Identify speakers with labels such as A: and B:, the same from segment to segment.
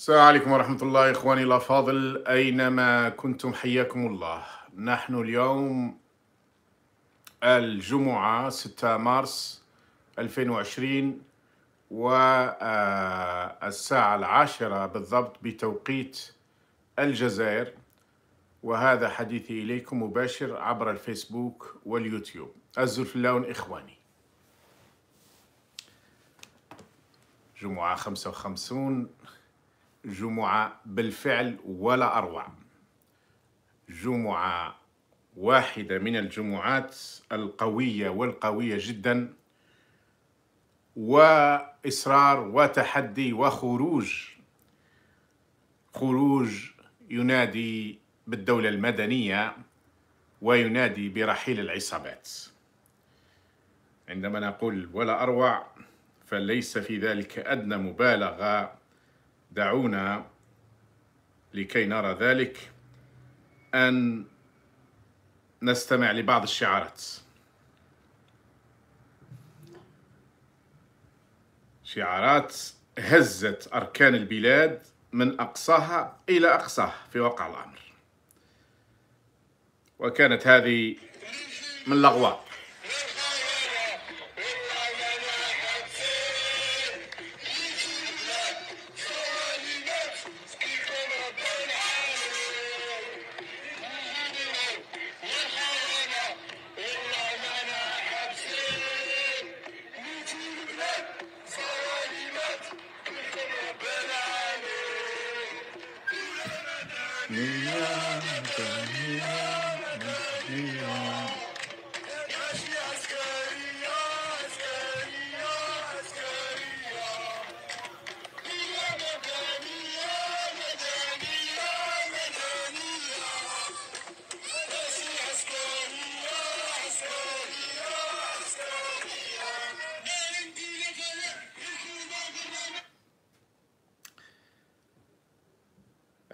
A: السلام عليكم ورحمة الله إخواني الأفاضل أينما كنتم حياكم الله نحن اليوم الجمعة 6 مارس 2020 والساعة العاشرة بالضبط بتوقيت الجزائر وهذا حديثي إليكم مباشر عبر الفيسبوك واليوتيوب الزلف اللون إخواني جمعة 55 جمعة بالفعل ولا أروع جمعة واحدة من الجمعات القوية والقوية جدا وإصرار وتحدي وخروج خروج ينادي بالدولة المدنية وينادي برحيل العصابات عندما نقول ولا أروع فليس في ذلك أدنى مبالغة دعونا لكي نرى ذلك أن نستمع لبعض الشعارات شعارات هزت أركان البلاد من أقصاها إلى أقصاها في واقع الأمر وكانت هذه من لغواء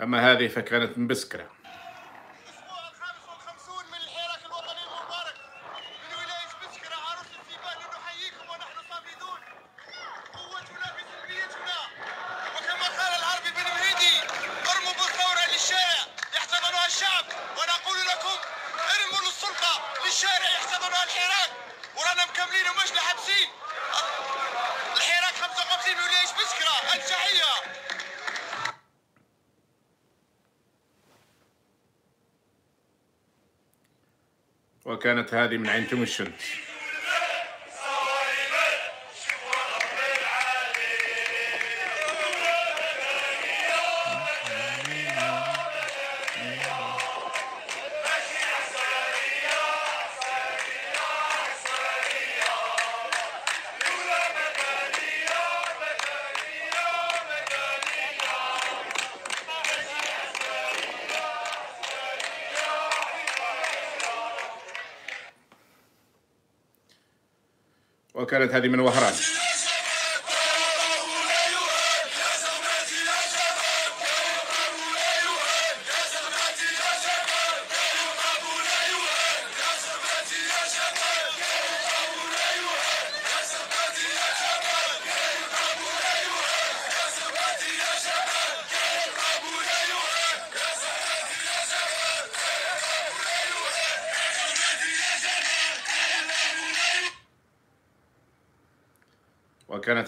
A: أما هذه فكانت مسكرة من عين تمشنت هذه من وهران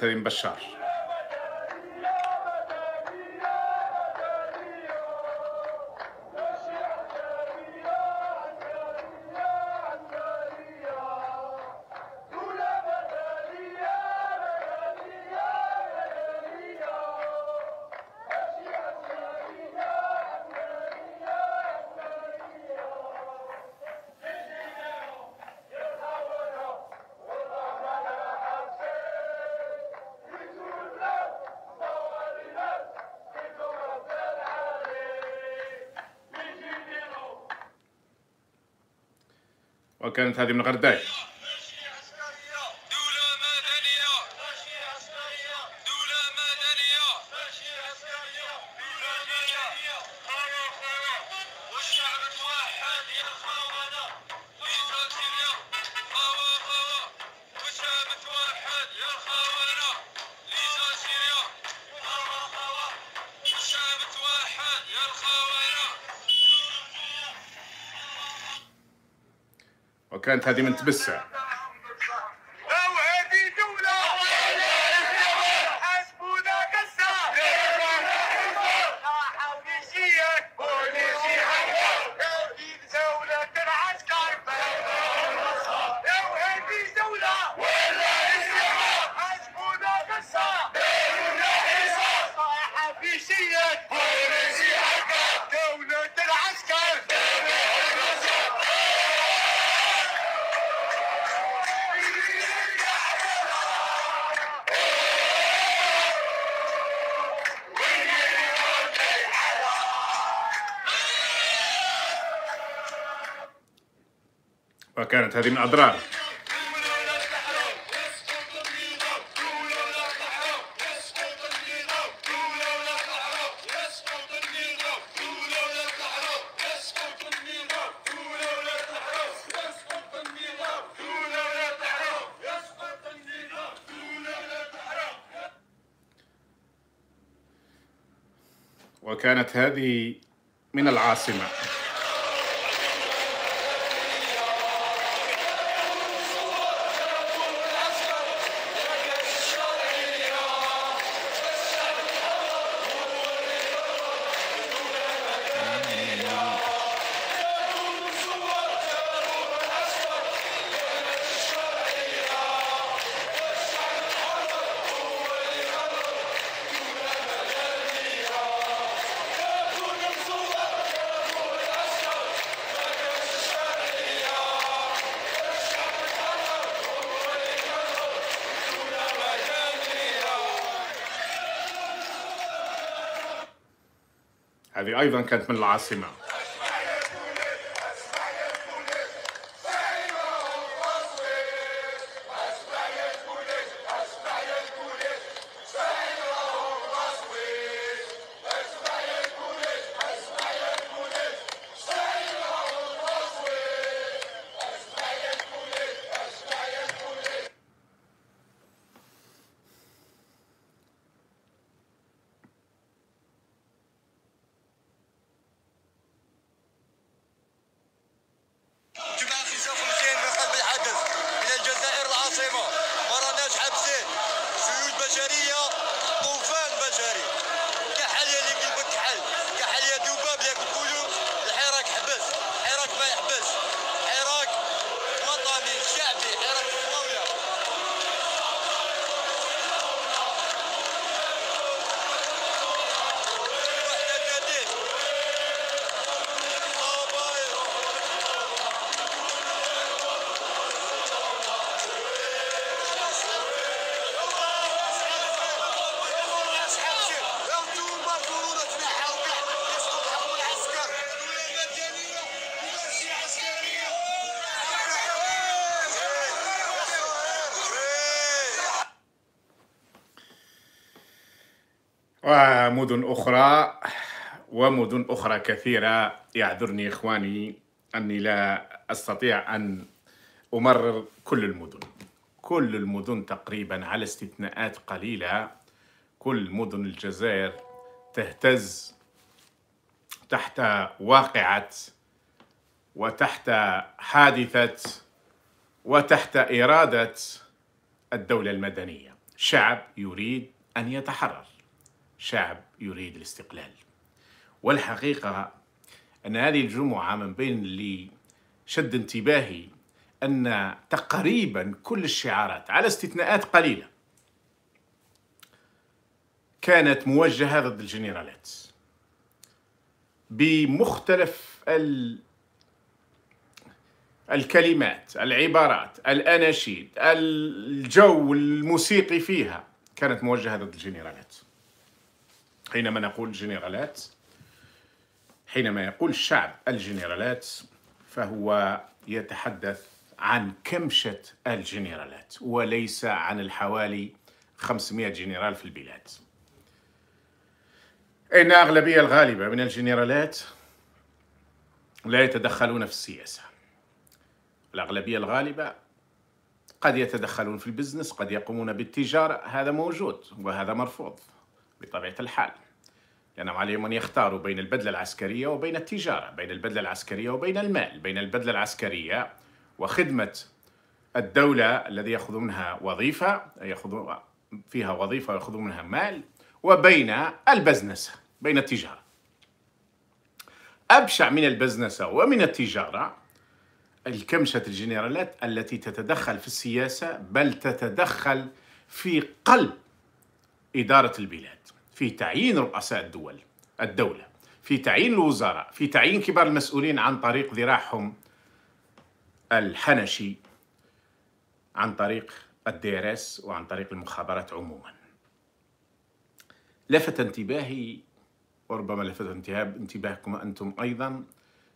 A: de envasar. وكانت هذه من غرداي كانت هذه من تبسه هذه من اضرار وكانت هذه من العاصمه هذه ايضا كانت من العاصمه مدن أخرى ومدن أخرى كثيرة يعذرني إخواني أني لا أستطيع أن أمرر كل المدن كل المدن تقريبا على استثناءات قليلة كل مدن الجزائر تهتز تحت واقعة وتحت حادثة وتحت إرادة الدولة المدنية شعب يريد أن يتحرر شعب يريد الاستقلال والحقيقة أن هذه الجمعة من بين اللي شد انتباهي أن تقريبا كل الشعارات على استثناءات قليلة كانت موجهة ضد الجنرالات بمختلف ال... الكلمات العبارات الأناشيد الجو الموسيقي فيها كانت موجهة ضد الجنرالات حينما نقول جنرالات حينما يقول الشعب الجنرالات فهو يتحدث عن كمشة الجنرالات وليس عن الحوالي 500 جنرال في البلاد إن أغلبية الغالبة من الجنرالات لا يتدخلون في السياسة الأغلبية الغالبة قد يتدخلون في البزنس قد يقومون بالتجارة هذا موجود وهذا مرفوض بطبيعة الحال لأنهم عليهم أن يختاروا بين البدلة العسكرية وبين التجارة بين البدلة العسكرية وبين المال بين البدلة العسكرية وخدمة الدولة الذي يأخذ منها وظيفة يأخذون فيها وظيفة ويأخذون منها مال وبين البزنسة بين التجارة أبشع من البزنسة ومن التجارة الكمشة الجنرالات التي تتدخل في السياسة بل تتدخل في قلب إدارة البلاد في تعيين رؤساء الدول الدولة في تعيين الوزراء في تعيين كبار المسؤولين عن طريق ذراعهم الحنشي عن طريق الديرس وعن طريق المخابرات عموما لفت انتباهي وربما لفت انتباهكم أنتم أيضا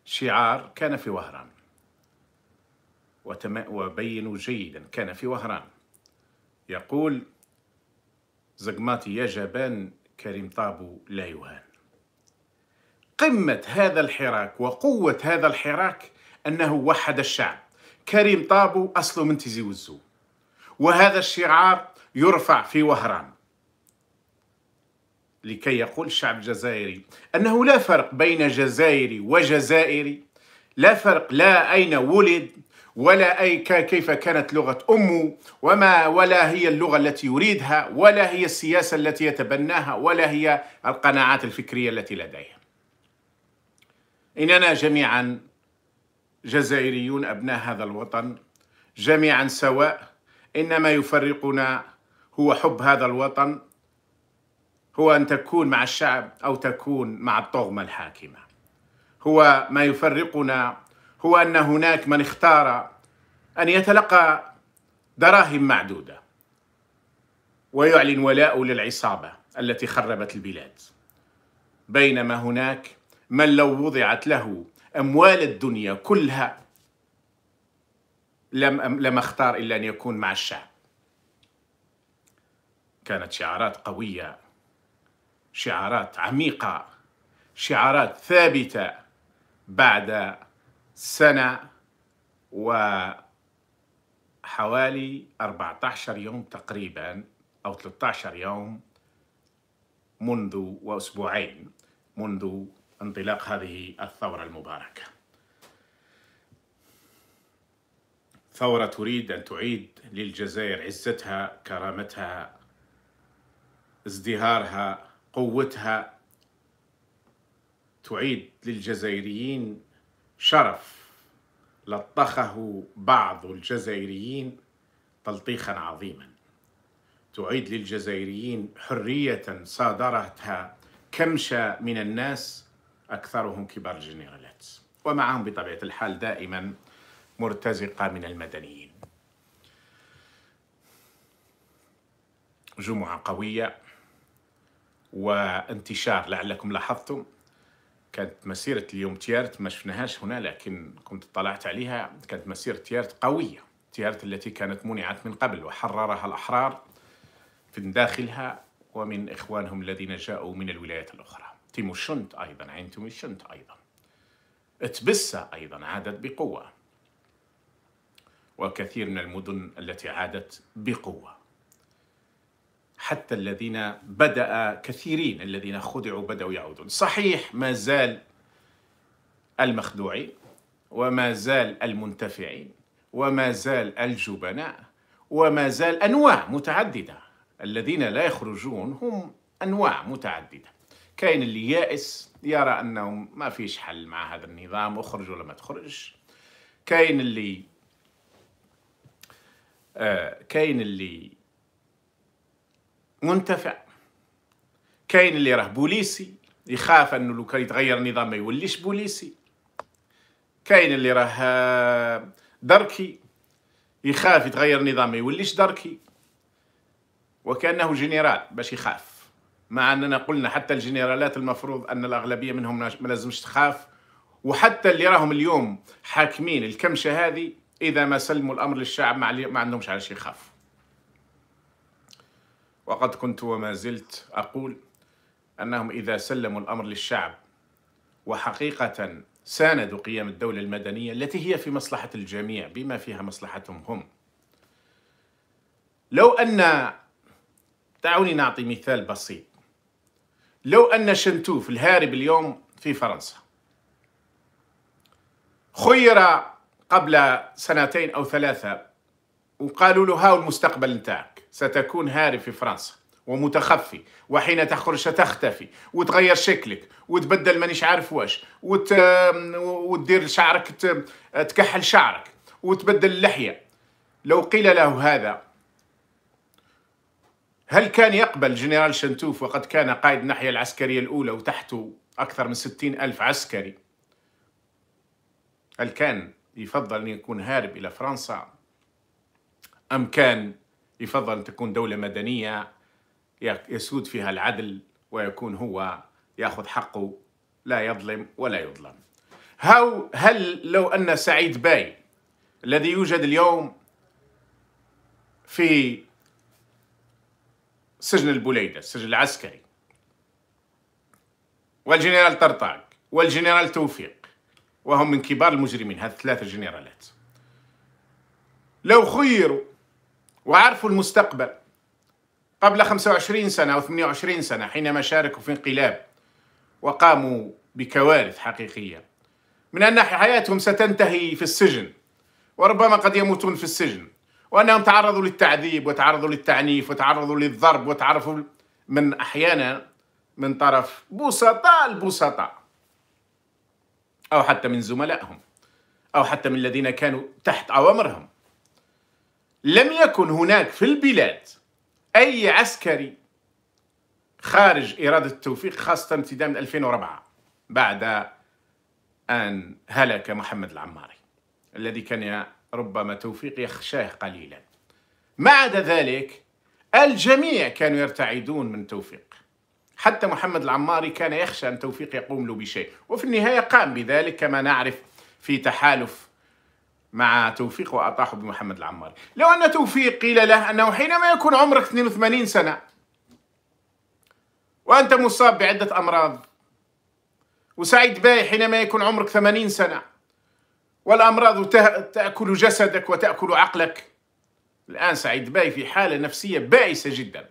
A: شعار كان في وهران وبينوا جيدا كان في وهران يقول زقماتي يا جبان كريم طابو لا يهان قمة هذا الحراك وقوة هذا الحراك أنه وحد الشعب كريم طابو أصله من تيزي وزو وهذا الشعار يرفع في وهران لكي يقول الشعب الجزائري أنه لا فرق بين جزائري وجزائري لا فرق لا أين ولد ولا أي كيف كانت لغة أمه وما ولا هي اللغة التي يريدها ولا هي السياسة التي يتبناها ولا هي القناعات الفكرية التي لديها إننا جميعا جزائريون أبناء هذا الوطن جميعا سواء إنما يفرقنا هو حب هذا الوطن هو أن تكون مع الشعب أو تكون مع الطغمة الحاكمة هو ما يفرقنا هو أن هناك من اختار أن يتلقى دراهم معدودة ويعلن ولاءه للعصابة التي خربت البلاد بينما هناك من لو وضعت له أموال الدنيا كلها لم لم اختار الا ان يكون مع الشعب. كانت شعارات قويه، شعارات عميقه، شعارات ثابته بعد سنة وحوالي 14 يوم تقريبا أو 13 يوم منذ وأسبوعين منذ انطلاق هذه الثورة المباركة ثورة تريد أن تعيد للجزائر عزتها كرامتها ازدهارها قوتها تعيد للجزائريين شرف لطخه بعض الجزائريين تلطيخا عظيما تعيد للجزائريين حرية صادرتها كمشة من الناس أكثرهم كبار الجنرالات ومعهم بطبيعة الحال دائما مرتزقة من المدنيين جمعة قوية وانتشار لعلكم لاحظتم كانت مسيرة اليوم تيارت ما شفناهاش هنا لكن كنت طلعت عليها كانت مسيرة تيارت قوية تيارت التي كانت منعت من قبل وحررها الأحرار في داخلها ومن إخوانهم الذين جاءوا من الولايات الأخرى شنت أيضا عين شنت أيضا اتبسة أيضا عادت بقوة وكثير من المدن التي عادت بقوه حتى الذين بدأ كثيرين الذين خدعوا بدأوا يعودون صحيح ما زال المخدوعين وما زال المنتفعين وما زال الجبناء وما زال أنواع متعددة الذين لا يخرجون هم أنواع متعددة كاين اللي يائس يرى أنه ما فيش حل مع هذا النظام أخرج ولا ما تخرج كاين اللي آه كاين اللي منتفع كاين اللي راه بوليسي يخاف انه لو كان يتغير النظام ما يوليش بوليسي كاين اللي راه آه، دركي يخاف يتغير النظام ما يوليش دركي وكانه جنرال باش يخاف مع اننا قلنا حتى الجنرالات المفروض ان الاغلبيه منهم ما لازمش تخاف وحتى اللي راهم اليوم حاكمين الكمشه هذه اذا ما سلموا الامر للشعب ما عندهمش علاش يخافوا وقد كنت وما زلت أقول أنهم إذا سلموا الأمر للشعب وحقيقة ساندوا قيام الدولة المدنية التي هي في مصلحة الجميع بما فيها مصلحتهم هم لو أن دعوني نعطي مثال بسيط لو أن شنتوف الهارب اليوم في فرنسا خير قبل سنتين أو ثلاثة وقالوا له هاو المستقبل نتاعك ستكون هارب في فرنسا ومتخفي وحين تخرج ستختفي وتغير شكلك وتبدل مانيش عارف واش وت... وتدير شعرك ت... تكحل شعرك وتبدل اللحية لو قيل له هذا هل كان يقبل جنرال شنتوف وقد كان قائد الناحية العسكرية الأولى وتحته أكثر من ستين ألف عسكري هل كان يفضل أن يكون هارب إلى فرنسا أم كان يفضل أن تكون دولة مدنية يسود فيها العدل ويكون هو يأخذ حقه لا يظلم ولا يظلم هل, هل لو أن سعيد باي الذي يوجد اليوم في سجن البوليدة السجن العسكري والجنرال طرطاق والجنرال توفيق وهم من كبار المجرمين هذه الثلاثة جنرالات لو خيروا وعرفوا المستقبل قبل 25 سنة أو 28 سنة حينما شاركوا في انقلاب وقاموا بكوارث حقيقية من أن حياتهم ستنتهي في السجن وربما قد يموتون في السجن وأنهم تعرضوا للتعذيب وتعرضوا للتعنيف وتعرضوا للضرب وتعرضوا من أحيانا من طرف بسطاء البسطاء أو حتى من زملائهم أو حتى من الذين كانوا تحت أوامرهم لم يكن هناك في البلاد أي عسكري خارج إرادة التوفيق خاصة ابتداء من 2004 بعد أن هلك محمد العماري الذي كان ربما توفيق يخشاه قليلا ما عدا ذلك الجميع كانوا يرتعدون من توفيق حتى محمد العماري كان يخشى أن توفيق يقوم له بشيء وفي النهاية قام بذلك كما نعرف في تحالف مع توفيق وأطاحوا بمحمد العماري لو أن توفيق قيل له أنه حينما يكون عمرك 82 سنة وأنت مصاب بعدة أمراض وسعيد باي حينما يكون عمرك 80 سنة والأمراض تأكل جسدك وتأكل عقلك الآن سعيد باي في حالة نفسية بائسة جدا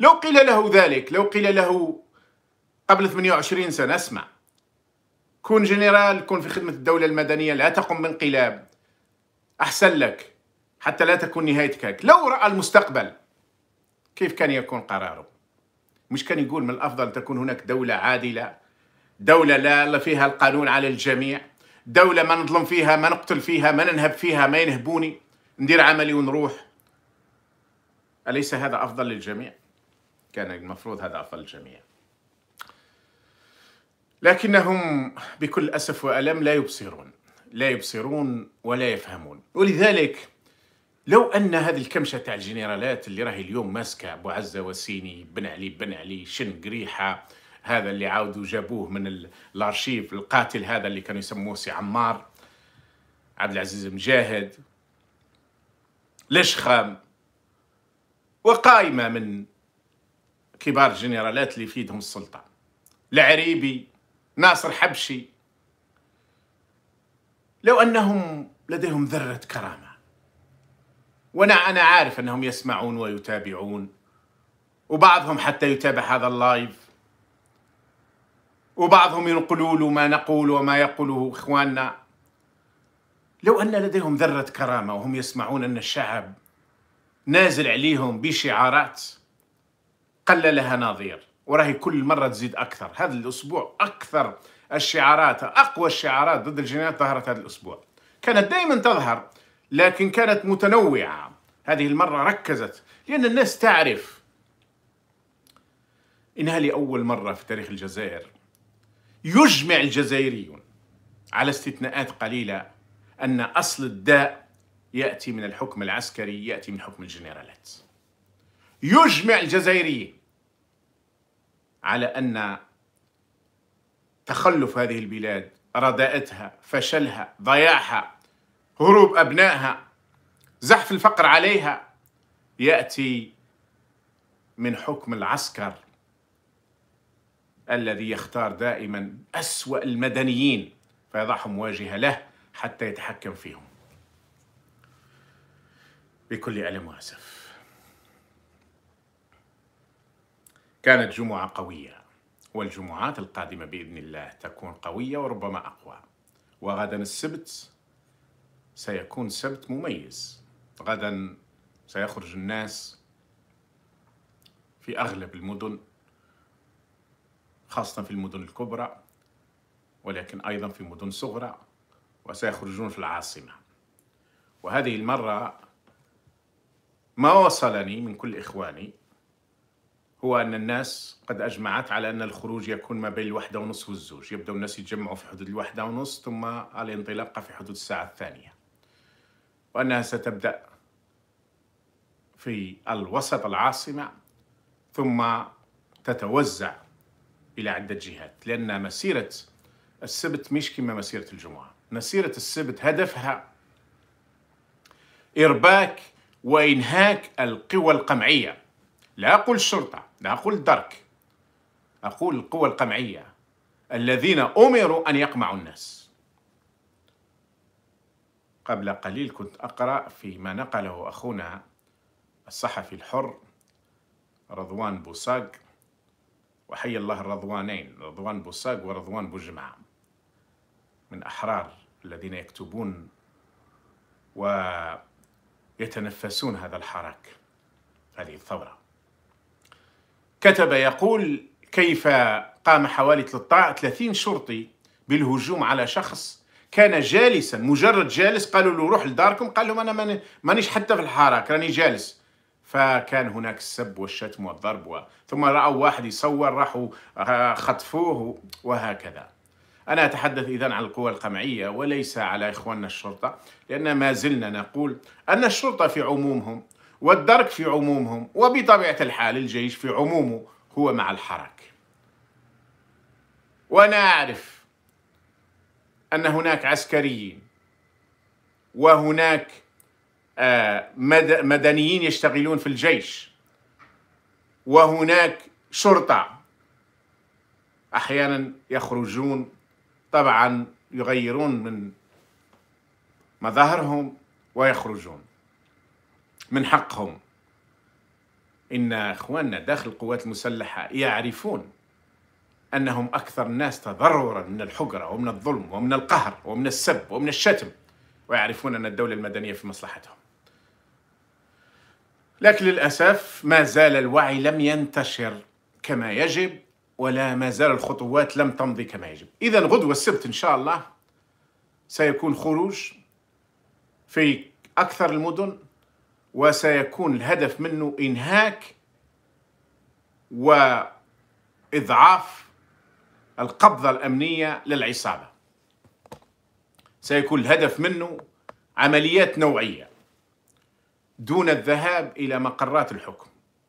A: لو قيل له ذلك لو قيل له قبل 28 سنة اسمع كون جنرال كون في خدمة الدولة المدنية لا تقم بانقلاب أحسن لك حتى لا تكون نهايتك هيك لو رأى المستقبل كيف كان يكون قراره مش كان يقول من الأفضل تكون هناك دولة عادلة دولة لا فيها القانون على الجميع دولة ما نظلم فيها ما نقتل فيها ما ننهب فيها ما ينهبوني ندير عملي ونروح أليس هذا أفضل للجميع؟ كان المفروض هذا أفضل للجميع لكنهم بكل أسف وألم لا يبصرون لا يبصرون ولا يفهمون ولذلك لو أن هذه الكمشة تاع الجنرالات اللي راهي اليوم ماسكة أبو عزة وسيني بن علي بن علي شن قريحة هذا اللي عاودوا جابوه من الارشيف القاتل هذا اللي كانوا يسموه سي عمار عبد العزيز مجاهد لشخام وقائمة من كبار الجنرالات اللي في يدهم السلطة العريبي ناصر حبشي لو أنهم لديهم ذرة كرامة وأنا أنا عارف أنهم يسمعون ويتابعون وبعضهم حتى يتابع هذا اللايف وبعضهم ينقلوا ما نقول وما يقوله إخواننا لو أن لديهم ذرة كرامة وهم يسمعون أن الشعب نازل عليهم بشعارات قل لها نظير وراهي كل مره تزيد اكثر هذا الاسبوع اكثر الشعارات اقوى الشعارات ضد الجنايات ظهرت هذا الاسبوع كانت دائما تظهر لكن كانت متنوعه هذه المره ركزت لان الناس تعرف انها لاول مره في تاريخ الجزائر يجمع الجزائريون على استثناءات قليله ان اصل الداء ياتي من الحكم العسكري ياتي من حكم الجنرالات يجمع الجزائريين على ان تخلف هذه البلاد رداءتها فشلها ضياعها هروب ابنائها زحف الفقر عليها ياتي من حكم العسكر الذي يختار دائما اسوا المدنيين فيضعهم واجهه له حتى يتحكم فيهم بكل الم واسف كانت جمعة قوية والجمعات القادمة بإذن الله تكون قوية وربما أقوى وغدا السبت سيكون سبت مميز غدا سيخرج الناس في أغلب المدن خاصة في المدن الكبرى ولكن أيضا في مدن صغرى وسيخرجون في العاصمة وهذه المرة ما وصلني من كل إخواني هو أن الناس قد أجمعت على أن الخروج يكون ما بين الواحدة ونصف والزوج يبدأ الناس يتجمعوا في حدود الواحدة ونصف ثم الانطلاقة في حدود الساعة الثانية وأنها ستبدأ في الوسط العاصمة ثم تتوزع إلى عدة جهات لأن مسيرة السبت مش كما مسيرة الجمعة مسيرة السبت هدفها إرباك وإنهاك القوى القمعية لا أقول الشرطة لا أقول الدرك أقول القوى القمعية الذين أمروا أن يقمعوا الناس قبل قليل كنت أقرأ فيما نقله أخونا الصحفي الحر رضوان بوساق وحي الله الرضوانين رضوان بوساق ورضوان بوجمع من أحرار الذين يكتبون ويتنفسون هذا الحراك هذه الثوره كتب يقول كيف قام حوالي 30 شرطي بالهجوم على شخص كان جالسا مجرد جالس قالوا له روح لداركم قال لهم انا مانيش حتى في الحراك راني جالس فكان هناك السب والشتم والضرب ثم راوا واحد يصور راحوا آه، خطفوه وهكذا انا اتحدث اذا عن القوى القمعيه وليس على اخواننا الشرطه لان ما زلنا نقول ان الشرطه في عمومهم والدرك في عمومهم وبطبيعة الحال الجيش في عمومه هو مع الحرك وأنا أعرف أن هناك عسكريين وهناك آه، مدنيين يشتغلون في الجيش وهناك شرطة أحيانا يخرجون طبعا يغيرون من مظاهرهم ويخرجون من حقهم إن إخواننا داخل القوات المسلحة يعرفون أنهم أكثر الناس تضررا من الحقرة ومن الظلم ومن القهر ومن السب ومن الشتم ويعرفون أن الدولة المدنية في مصلحتهم لكن للأسف ما زال الوعي لم ينتشر كما يجب ولا ما زال الخطوات لم تمضي كما يجب إذا غدوة السبت إن شاء الله سيكون خروج في أكثر المدن وسيكون الهدف منه إنهاك وإضعاف القبضة الأمنية للعصابة سيكون الهدف منه عمليات نوعية دون الذهاب إلى مقرات الحكم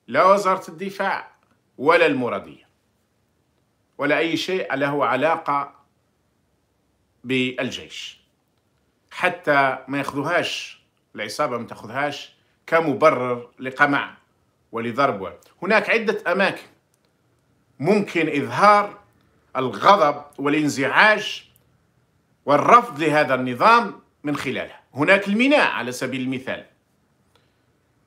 A: لا وزارة الدفاع ولا المرادية ولا أي شيء له علاقة بالجيش حتى ما ياخذوهاش العصابة ما تاخذهاش كمبرر لقمع ولضربه هناك عدة أماكن ممكن إظهار الغضب والانزعاج والرفض لهذا النظام من خلالها هناك الميناء على سبيل المثال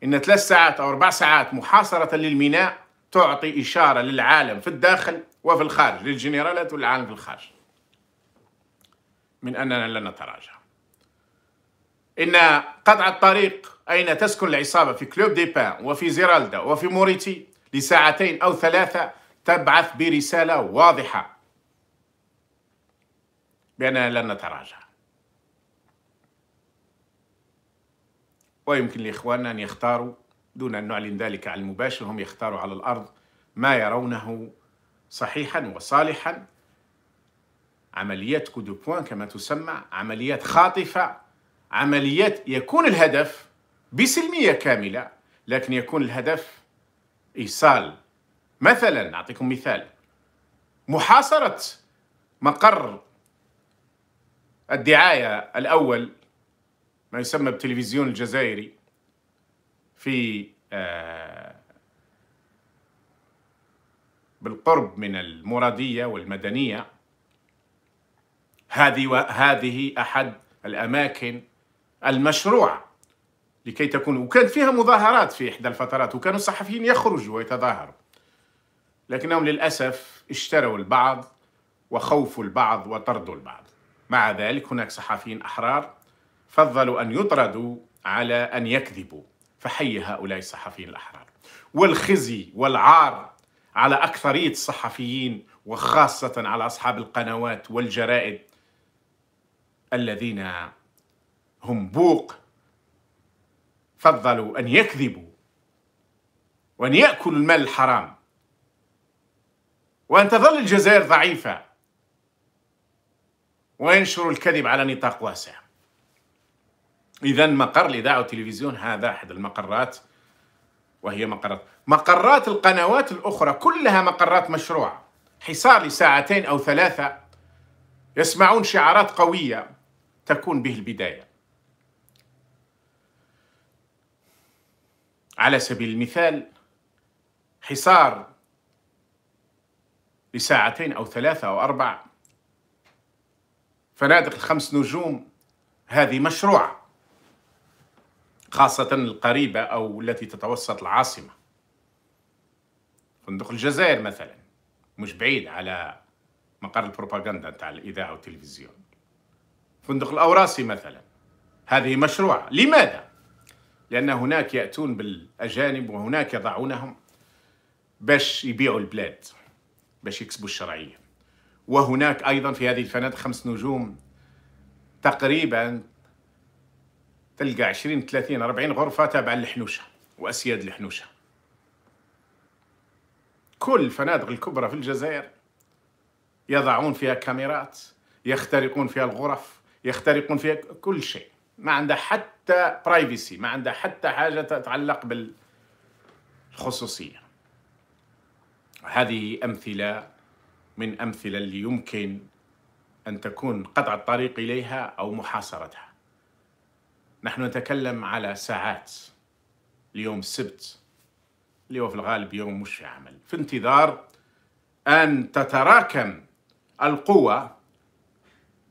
A: إن ثلاث ساعات أو أربع ساعات محاصرة للميناء تعطي إشارة للعالم في الداخل وفي الخارج للجنرالات والعالم في الخارج من أننا لن نتراجع إن قطع الطريق أين تسكن العصابة في كلوب دي بان وفي زيرالدا وفي موريتي لساعتين أو ثلاثة تبعث برسالة واضحة بأننا لن نتراجع ويمكن لإخواننا أن يختاروا دون أن نعلن ذلك على المباشر هم يختاروا على الأرض ما يرونه صحيحا وصالحا عمليات كودو بوان كما تسمى عمليات خاطفة عمليات يكون الهدف بسلمية كاملة لكن يكون الهدف إيصال مثلا أعطيكم مثال محاصرة مقر الدعاية الأول ما يسمى بالتلفزيون الجزائري في آه، بالقرب من المرادية والمدنية هذه هذه أحد الأماكن المشروع لكي تكون وكان فيها مظاهرات في إحدى الفترات وكانوا الصحفيين يخرجوا ويتظاهروا لكنهم للأسف اشتروا البعض وخوفوا البعض وطردوا البعض مع ذلك هناك صحفيين أحرار فضلوا أن يطردوا على أن يكذبوا فحي هؤلاء الصحفيين الأحرار والخزي والعار على أكثرية الصحفيين وخاصة على أصحاب القنوات والجرائد الذين هم بوق فضلوا أن يكذبوا وأن يأكلوا المال الحرام وأن تظل الجزائر ضعيفة وينشروا الكذب على نطاق واسع إذا مقر الإذاعة والتلفزيون هذا أحد المقرات وهي مقرات مقرات القنوات الأخرى كلها مقرات مشروعة حصار لساعتين أو ثلاثة يسمعون شعارات قوية تكون به البداية على سبيل المثال حصار لساعتين أو ثلاثة أو أربع فنادق الخمس نجوم هذه مشروعة خاصة القريبة أو التي تتوسط العاصمة فندق الجزائر مثلا مش بعيد على مقر البروباغندا تاع الإذاعة والتلفزيون فندق الأوراسي مثلا هذه مشروعة لماذا؟ لأن هناك يأتون بالأجانب وهناك يضعونهم باش يبيعوا البلاد باش يكسبوا الشرعية وهناك أيضا في هذه الفنادق خمس نجوم تقريبا تلقى 20 30 40 غرفة تابعة للحنوشة وأسياد الحنوشة كل الفنادق الكبرى في الجزائر يضعون فيها كاميرات يخترقون فيها الغرف يخترقون فيها كل شيء ما عندها حتى برايفسي ما عندها حتى حاجه تتعلق بالخصوصيه هذه امثله من امثله اللي يمكن ان تكون قطع الطريق اليها او محاصرتها نحن نتكلم على ساعات اليوم السبت اللي هو في الغالب يوم مش في عمل في انتظار ان تتراكم القوه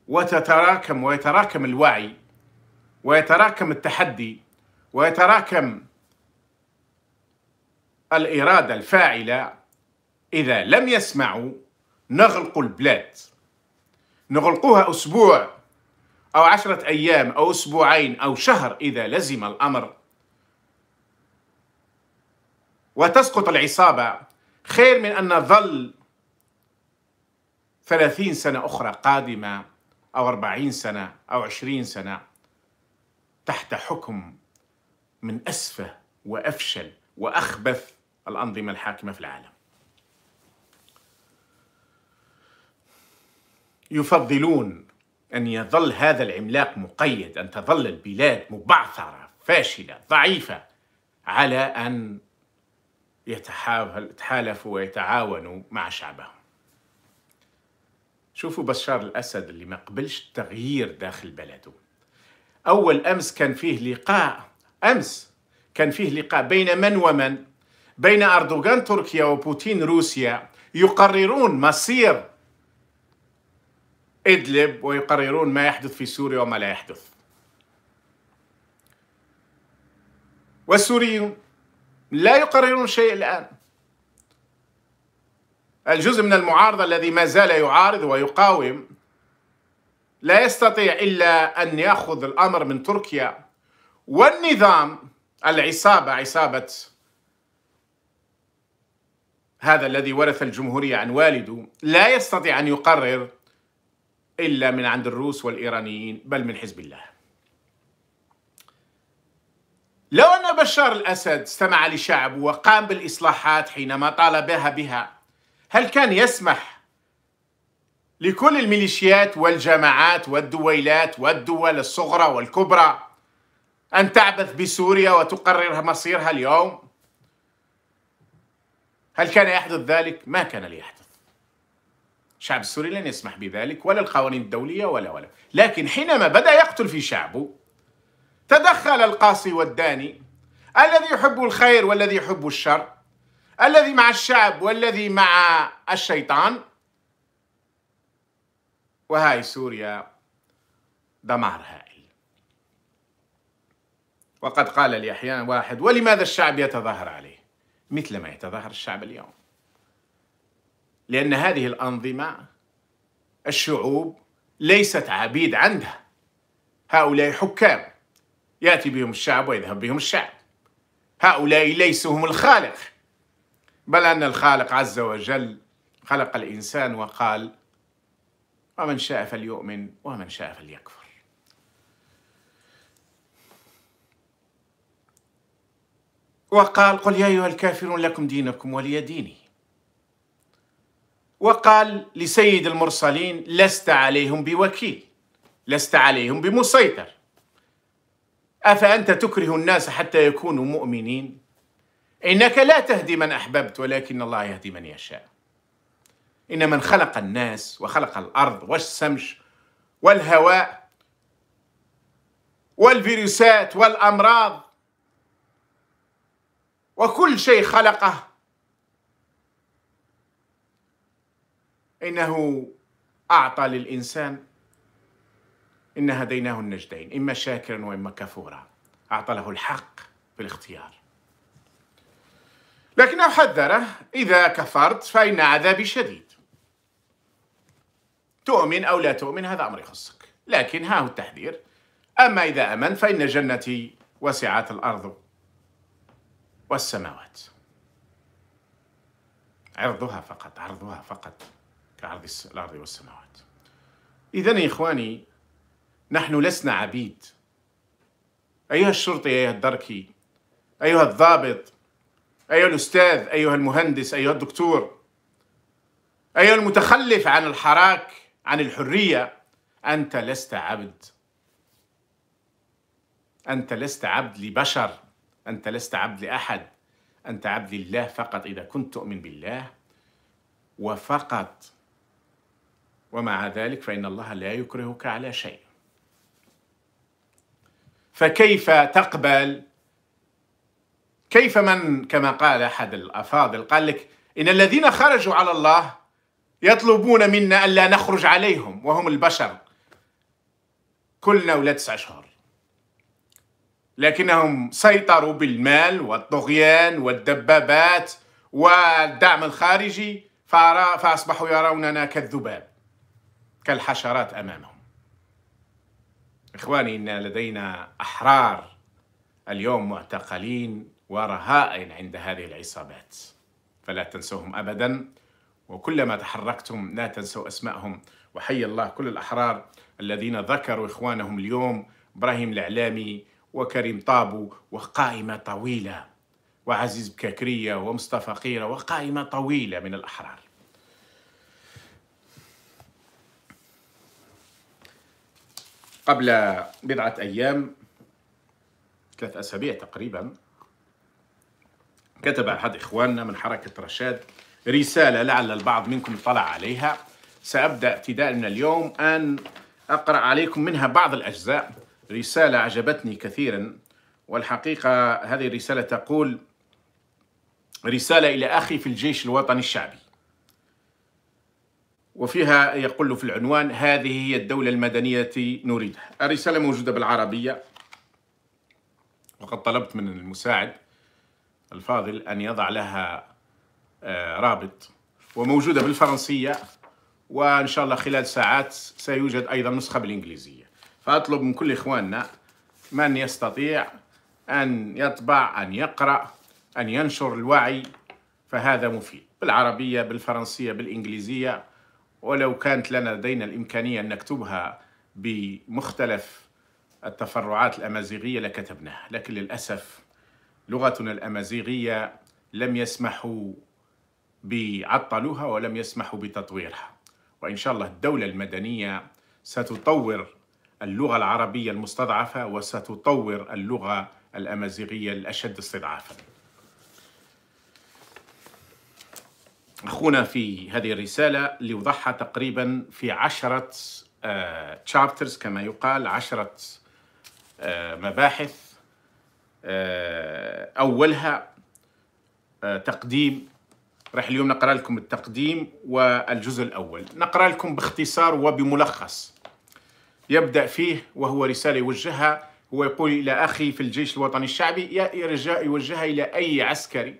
A: وتتراكم ويتراكم الوعي ويتراكم التحدي ويتراكم الإرادة الفاعلة إذا لم يسمعوا نغلق البلاد نغلقوها أسبوع أو عشرة أيام أو أسبوعين أو شهر إذا لزم الأمر وتسقط العصابة خير من أن نظل ثلاثين سنة أخرى قادمة أو أربعين سنة أو عشرين سنة تحت حكم من اسفه وافشل واخبث الانظمه الحاكمه في العالم. يفضلون ان يظل هذا العملاق مقيد، ان تظل البلاد مبعثره، فاشله، ضعيفه على ان يتحالفوا ويتعاونوا مع شعبهم. شوفوا بشار الاسد اللي ما قبلش التغيير داخل بلده أول أمس كان فيه لقاء أمس كان فيه لقاء بين من ومن بين أردوغان تركيا وبوتين روسيا يقررون مصير إدلب ويقررون ما يحدث في سوريا وما لا يحدث والسوريون لا يقررون شيء الآن الجزء من المعارضة الذي ما زال يعارض ويقاوم لا يستطيع إلا أن يأخذ الأمر من تركيا والنظام العصابة عصابة هذا الذي ورث الجمهورية عن والده لا يستطيع أن يقرر إلا من عند الروس والإيرانيين بل من حزب الله لو أن بشار الأسد استمع لشعبه وقام بالإصلاحات حينما طالبها بها هل كان يسمح لكل الميليشيات والجماعات والدويلات والدول الصغرى والكبرى أن تعبث بسوريا وتقرر مصيرها اليوم هل كان يحدث ذلك؟ ما كان ليحدث الشعب السوري لن يسمح بذلك ولا القوانين الدولية ولا ولا لكن حينما بدأ يقتل في شعبه تدخل القاصي والداني الذي يحب الخير والذي يحب الشر الذي مع الشعب والذي مع الشيطان وهاي سوريا دمار هائل وقد قال لي أحيانا واحد ولماذا الشعب يتظاهر عليه مثل ما يتظاهر الشعب اليوم لأن هذه الأنظمة الشعوب ليست عبيد عندها هؤلاء حكام يأتي بهم الشعب ويذهب بهم الشعب هؤلاء ليسوا هم الخالق بل أن الخالق عز وجل خلق الإنسان وقال ومن شاء فليؤمن ومن شاء فليكفر وقال قل يا أيها الكافرون لكم دينكم ولي ديني وقال لسيد المرسلين لست عليهم بوكيل لست عليهم بمسيطر أفأنت تكره الناس حتى يكونوا مؤمنين إنك لا تهدي من أحببت ولكن الله يهدي من يشاء إن من خلق الناس وخلق الأرض والشمس والهواء والفيروسات والأمراض وكل شيء خلقه إنه أعطى للإنسان إن هديناه النجدين إما شاكرا وإما كفورا أعطى له الحق في الاختيار لكنه حذره إذا كفرت فإن عذابي شديد تؤمن أو لا تؤمن هذا أمر يخصك لكن ها هو التحذير أما إذا أمن فإن جنتي وسعت الأرض والسماوات عرضها فقط عرضها فقط كعرض الأرض والسماوات إذا يا إخواني نحن لسنا عبيد أيها الشرطي أيها الدركي أيها الضابط أيها الأستاذ أيها المهندس أيها الدكتور أيها المتخلف عن الحراك عن الحرية أنت لست عبد أنت لست عبد لبشر أنت لست عبد لأحد أنت عبد لله فقط إذا كنت تؤمن بالله وفقط ومع ذلك فإن الله لا يكرهك على شيء فكيف تقبل كيف من كما قال أحد الأفاضل قال لك إن الذين خرجوا على الله يطلبون منا ألا نخرج عليهم وهم البشر كلنا ولا تسع أشهر لكنهم سيطروا بالمال والطغيان والدبابات والدعم الخارجي فأصبحوا يروننا كالذباب كالحشرات أمامهم إخواني إن لدينا أحرار اليوم معتقلين ورهائن عند هذه العصابات فلا تنسوهم أبداً وكلما تحركتم لا تنسوا أسمائهم وحي الله كل الأحرار الذين ذكروا إخوانهم اليوم إبراهيم الإعلامي وكريم طابو وقائمة طويلة وعزيز بكاكرية ومصطفى قيرة وقائمة طويلة من الأحرار قبل بضعة أيام ثلاث أسابيع تقريبا كتب أحد إخواننا من حركة رشاد رسالة لعل البعض منكم طلع عليها سأبدأ ابتداء من اليوم أن أقرأ عليكم منها بعض الأجزاء رسالة أعجبتني كثيرا والحقيقة هذه الرسالة تقول رسالة إلى أخي في الجيش الوطني الشعبي وفيها يقول في العنوان هذه هي الدولة المدنية نريدها الرسالة موجودة بالعربية وقد طلبت من المساعد الفاضل أن يضع لها آه، رابط وموجودة بالفرنسية وإن شاء الله خلال ساعات سيوجد أيضا نسخة بالإنجليزية فأطلب من كل إخواننا من يستطيع أن يطبع أن يقرأ أن ينشر الوعي فهذا مفيد بالعربية بالفرنسية بالإنجليزية ولو كانت لنا لدينا الإمكانية أن نكتبها بمختلف التفرعات الأمازيغية لكتبناها لكن للأسف لغتنا الأمازيغية لم يسمحوا بعطلوها ولم يسمحوا بتطويرها وإن شاء الله الدولة المدنية ستطور اللغة العربية المستضعفة وستطور اللغة الأمازيغية الأشد استضعافا أخونا في هذه الرسالة لوضعها تقريبا في عشرة تشابترز آه، كما يقال عشرة آه، مباحث آه، أولها تقديم راح اليوم نقرا لكم التقديم والجزء الاول نقرا لكم باختصار وبملخص يبدا فيه وهو رساله يوجهها هو يقول الى اخي في الجيش الوطني الشعبي يا رجاء يوجهها الى اي عسكري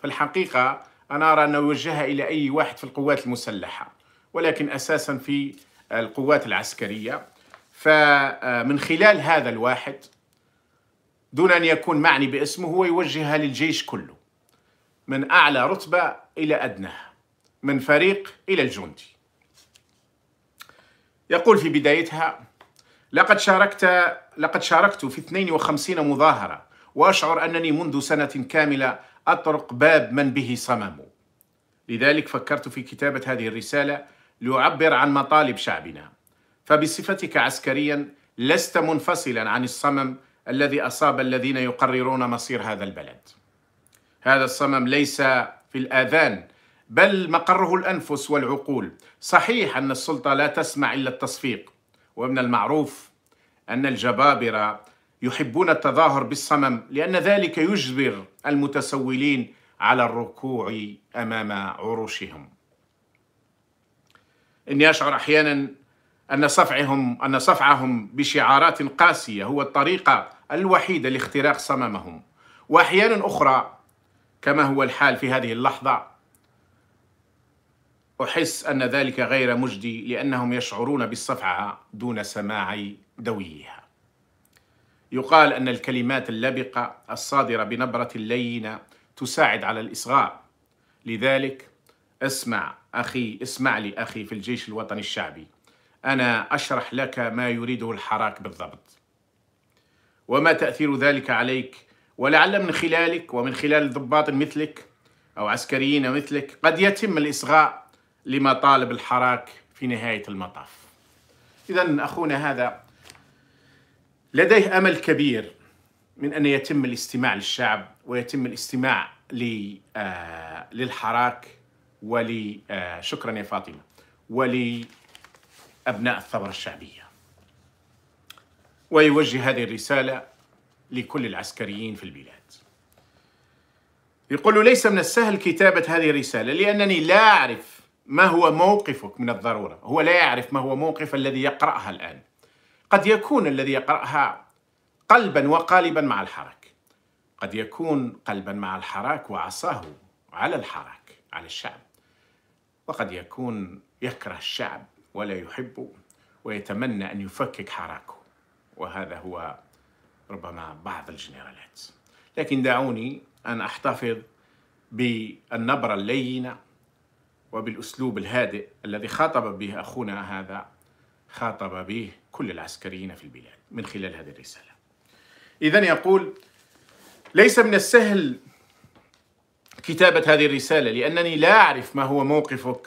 A: في الحقيقه انا ارى انه يوجهها الى اي واحد في القوات المسلحه ولكن اساسا في القوات العسكريه فمن خلال هذا الواحد دون ان يكون معني باسمه هو يوجهها للجيش كله من أعلى رتبة إلى أدناها من فريق إلى الجندي يقول في بدايتها لقد شاركت لقد شاركت في 52 مظاهرة وأشعر أنني منذ سنة كاملة أطرق باب من به صمم لذلك فكرت في كتابة هذه الرسالة لأعبر عن مطالب شعبنا فبصفتك عسكريا لست منفصلا عن الصمم الذي أصاب الذين يقررون مصير هذا البلد هذا الصمم ليس في الآذان بل مقره الأنفس والعقول صحيح أن السلطة لا تسمع إلا التصفيق ومن المعروف أن الجبابرة يحبون التظاهر بالصمم لأن ذلك يجبر المتسولين على الركوع أمام عروشهم إني أشعر أحيانا أن صفعهم أن صفعهم بشعارات قاسية هو الطريقة الوحيدة لاختراق صممهم وأحيانا أخرى كما هو الحال في هذه اللحظة أحس أن ذلك غير مجدي لأنهم يشعرون بالصفعة دون سماع دويها يقال أن الكلمات اللبقة الصادرة بنبرة لينة تساعد على الإصغاء لذلك اسمع أخي اسمع لي أخي في الجيش الوطني الشعبي أنا أشرح لك ما يريده الحراك بالضبط وما تأثير ذلك عليك ولعل من خلالك ومن خلال ضباط مثلك أو عسكريين مثلك قد يتم الإصغاء لمطالب الحراك في نهاية المطاف إذا أخونا هذا لديه أمل كبير من أن يتم الاستماع للشعب ويتم الاستماع آه، للحراك ولي آه، شكرا يا فاطمة ولأبناء الثورة الشعبية ويوجه هذه الرسالة لكل العسكريين في البلاد يقول ليس من السهل كتابة هذه الرسالة لأنني لا أعرف ما هو موقفك من الضرورة هو لا يعرف ما هو موقف الذي يقرأها الآن قد يكون الذي يقرأها قلبا وقالبا مع الحراك قد يكون قلبا مع الحراك وعصاه على الحراك على الشعب وقد يكون يكره الشعب ولا يحبه ويتمنى أن يفكك حراكه وهذا هو ربما بعض الجنرالات لكن دعوني أن أحتفظ بالنبرة اللينة وبالأسلوب الهادئ الذي خاطب به أخونا هذا خاطب به كل العسكريين في البلاد من خلال هذه الرسالة إذا يقول ليس من السهل كتابة هذه الرسالة لأنني لا أعرف ما هو موقفك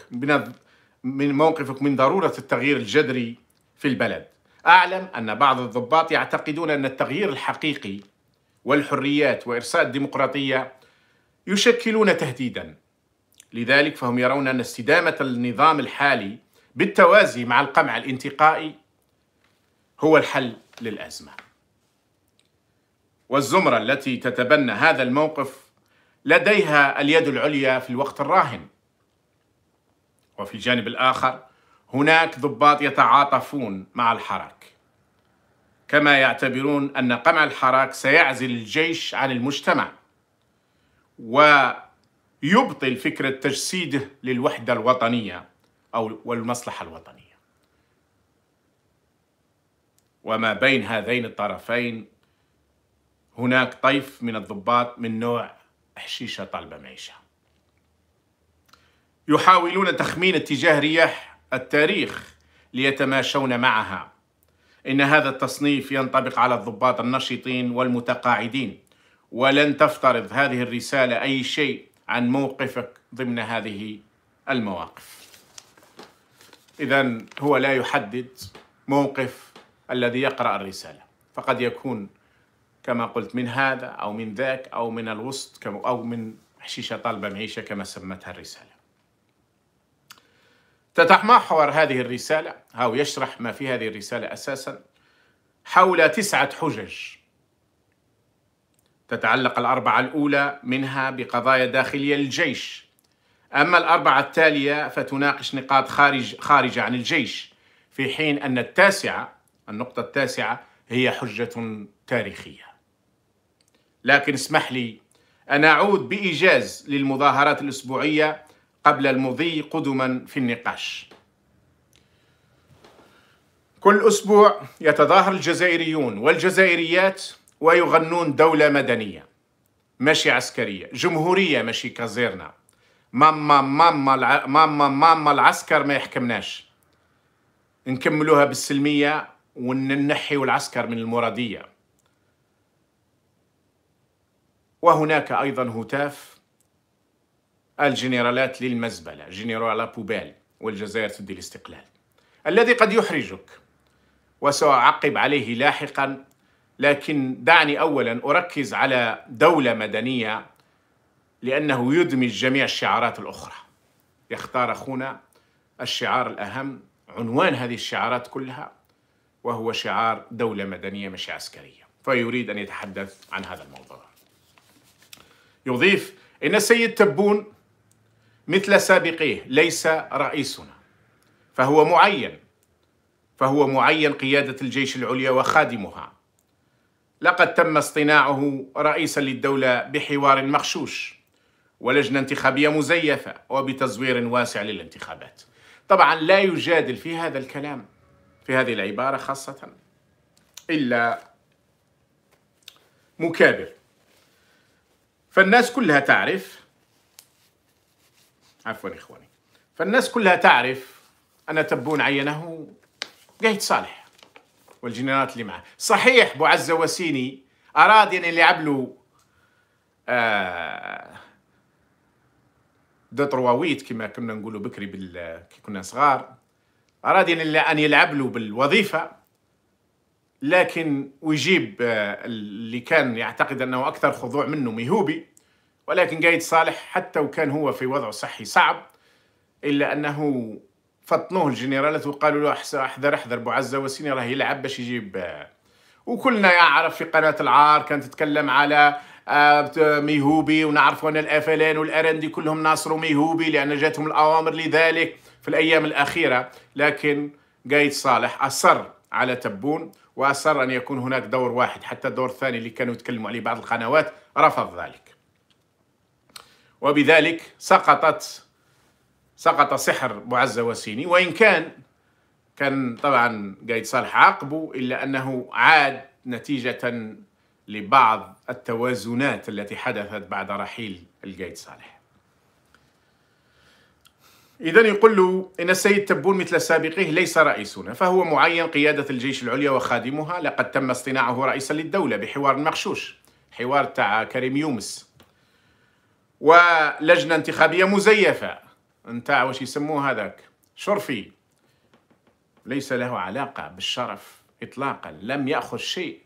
A: من موقفك من ضرورة التغيير الجذري في البلد أعلم أن بعض الضباط يعتقدون أن التغيير الحقيقي والحريات وإرساء الديمقراطية يشكلون تهديدا لذلك فهم يرون أن استدامة النظام الحالي بالتوازي مع القمع الانتقائي هو الحل للأزمة والزمرة التي تتبنى هذا الموقف لديها اليد العليا في الوقت الراهن وفي الجانب الآخر هناك ضباط يتعاطفون مع الحراك كما يعتبرون أن قمع الحراك سيعزل الجيش عن المجتمع ويبطل فكرة تجسيده للوحدة الوطنية أو والمصلحة الوطنية وما بين هذين الطرفين هناك طيف من الضباط من نوع حشيشة طالبة معيشة يحاولون تخمين اتجاه رياح التاريخ ليتماشون معها إن هذا التصنيف ينطبق على الضباط النشطين والمتقاعدين ولن تفترض هذه الرسالة أي شيء عن موقفك ضمن هذه المواقف إذا هو لا يحدد موقف الذي يقرأ الرسالة فقد يكون كما قلت من هذا أو من ذاك أو من الوسط أو من حشيشة طالبة معيشة كما سمتها الرسالة تتمحور هذه الرسالة أو يشرح ما في هذه الرسالة أساسا حول تسعة حجج تتعلق الأربعة الأولى منها بقضايا داخلية للجيش أما الأربعة التالية فتناقش نقاط خارج خارجة عن الجيش في حين أن التاسعة النقطة التاسعة هي حجة تاريخية لكن اسمح لي أن أعود بإيجاز للمظاهرات الأسبوعية قبل المضي قدما في النقاش كل أسبوع يتظاهر الجزائريون والجزائريات ويغنون دولة مدنية ماشي عسكرية جمهورية ماشي كازيرنا ماما ماما الع... ماما ماما العسكر ما يحكمناش نكملوها بالسلمية وننحيو العسكر من المرادية وهناك أيضا هتاف الجنرالات للمزبلة جنرالا بوبال والجزائر تدي الاستقلال الذي قد يحرجك وسأعقب عليه لاحقا لكن دعني أولا أركز على دولة مدنية لأنه يدمج جميع الشعارات الأخرى يختار أخونا الشعار الأهم عنوان هذه الشعارات كلها وهو شعار دولة مدنية مش عسكرية فيريد أن يتحدث عن هذا الموضوع يضيف إن السيد تبون مثل سابقيه ليس رئيسنا فهو معين فهو معين قيادة الجيش العليا وخادمها لقد تم اصطناعه رئيسا للدولة بحوار مخشوش ولجنة انتخابية مزيفة وبتزوير واسع للانتخابات طبعا لا يجادل في هذا الكلام في هذه العبارة خاصة إلا مكابر فالناس كلها تعرف عفوا إخواني فالناس كلها تعرف أن تبون عينه قايد صالح والجنرالات اللي معه صحيح بو عزة وسيني أراد يعني اللي له آه دو ترواويت كما كنا نقولوا بكري بال... كي كنا صغار أراد يعني أن يلعب له بالوظيفة لكن ويجيب آه، اللي كان يعتقد أنه أكثر خضوع منه ميهوبي ولكن قايد صالح حتى وكان هو في وضع صحي صعب إلا أنه فطنوه الجنرالات وقالوا له احذر احذر بوعزة وسيني راه يلعب باش يجيب آه، وكلنا يعرف في قناة العار كانت تتكلم على آه، ميهوبي ونعرفوا أن الأفلان والأرندي كلهم ناصروا ميهوبي لأن جاتهم الأوامر لذلك في الأيام الأخيرة لكن قايد صالح أصر على تبون وأصر أن يكون هناك دور واحد حتى الدور الثاني اللي كانوا يتكلموا عليه بعض القنوات رفض ذلك وبذلك سقطت سقط سحر معز وسيني وإن كان كان طبعا قايد صالح عاقبه إلا أنه عاد نتيجة لبعض التوازنات التي حدثت بعد رحيل القايد صالح إذا يقول له إن السيد تبون مثل سابقه ليس رئيسنا فهو معين قيادة الجيش العليا وخادمها لقد تم اصطناعه رئيسا للدولة بحوار مغشوش حوار تاع كريم يونس ولجنه انتخابيه مزيفه نتاع واش يسموه هذاك شرفي ليس له علاقه بالشرف اطلاقا لم ياخذ شيء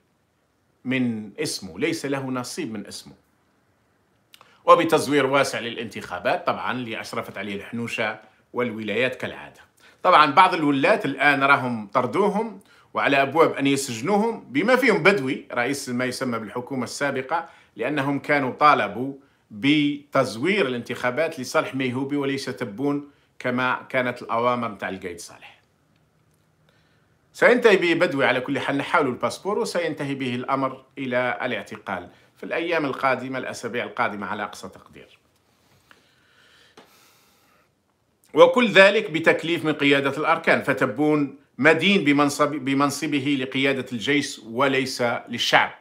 A: من اسمه ليس له نصيب من اسمه وبتزوير واسع للانتخابات طبعا اللي اشرفت عليه الحنوشه والولايات كالعاده طبعا بعض الولات الان راهم طردوهم وعلى ابواب ان يسجنوهم بما فيهم بدوي رئيس ما يسمى بالحكومه السابقه لانهم كانوا طالبوا بتزوير الانتخابات لصالح ميهوبي وليس تبون كما كانت الأوامر نتاع القايد صالح سينتهي به بدوي على كل حال نحاول الباسبور وسينتهي به الأمر إلى الاعتقال في الأيام القادمة الأسابيع القادمة على أقصى تقدير وكل ذلك بتكليف من قيادة الأركان فتبون مدين بمنصب بمنصبه لقيادة الجيش وليس للشعب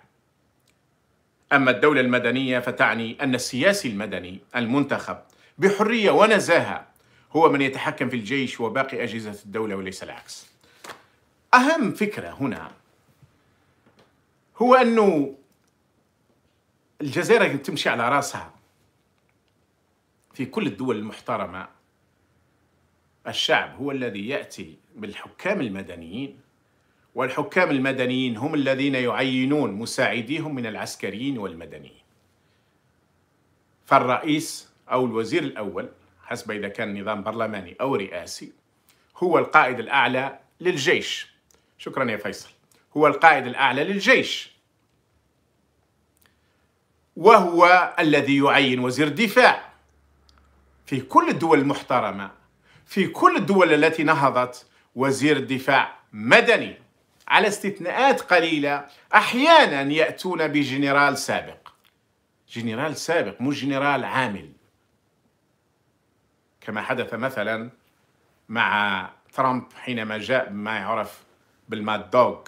A: أما الدولة المدنية فتعني أن السياسي المدني المنتخب بحرية ونزاهة هو من يتحكم في الجيش وباقي أجهزة الدولة وليس العكس أهم فكرة هنا هو أنه الجزائر تمشي على راسها في كل الدول المحترمة الشعب هو الذي يأتي بالحكام المدنيين والحكام المدنيين هم الذين يعينون مساعديهم من العسكريين والمدنيين فالرئيس أو الوزير الأول حسب إذا كان نظام برلماني أو رئاسي هو القائد الأعلى للجيش شكرا يا فيصل هو القائد الأعلى للجيش وهو الذي يعين وزير دفاع في كل الدول المحترمة في كل الدول التي نهضت وزير الدفاع مدني على استثناءات قليلة أحيانا يأتون بجنرال سابق جنرال سابق مو جنرال عامل كما حدث مثلا مع ترامب حينما جاء ما يعرف بالماد دوغ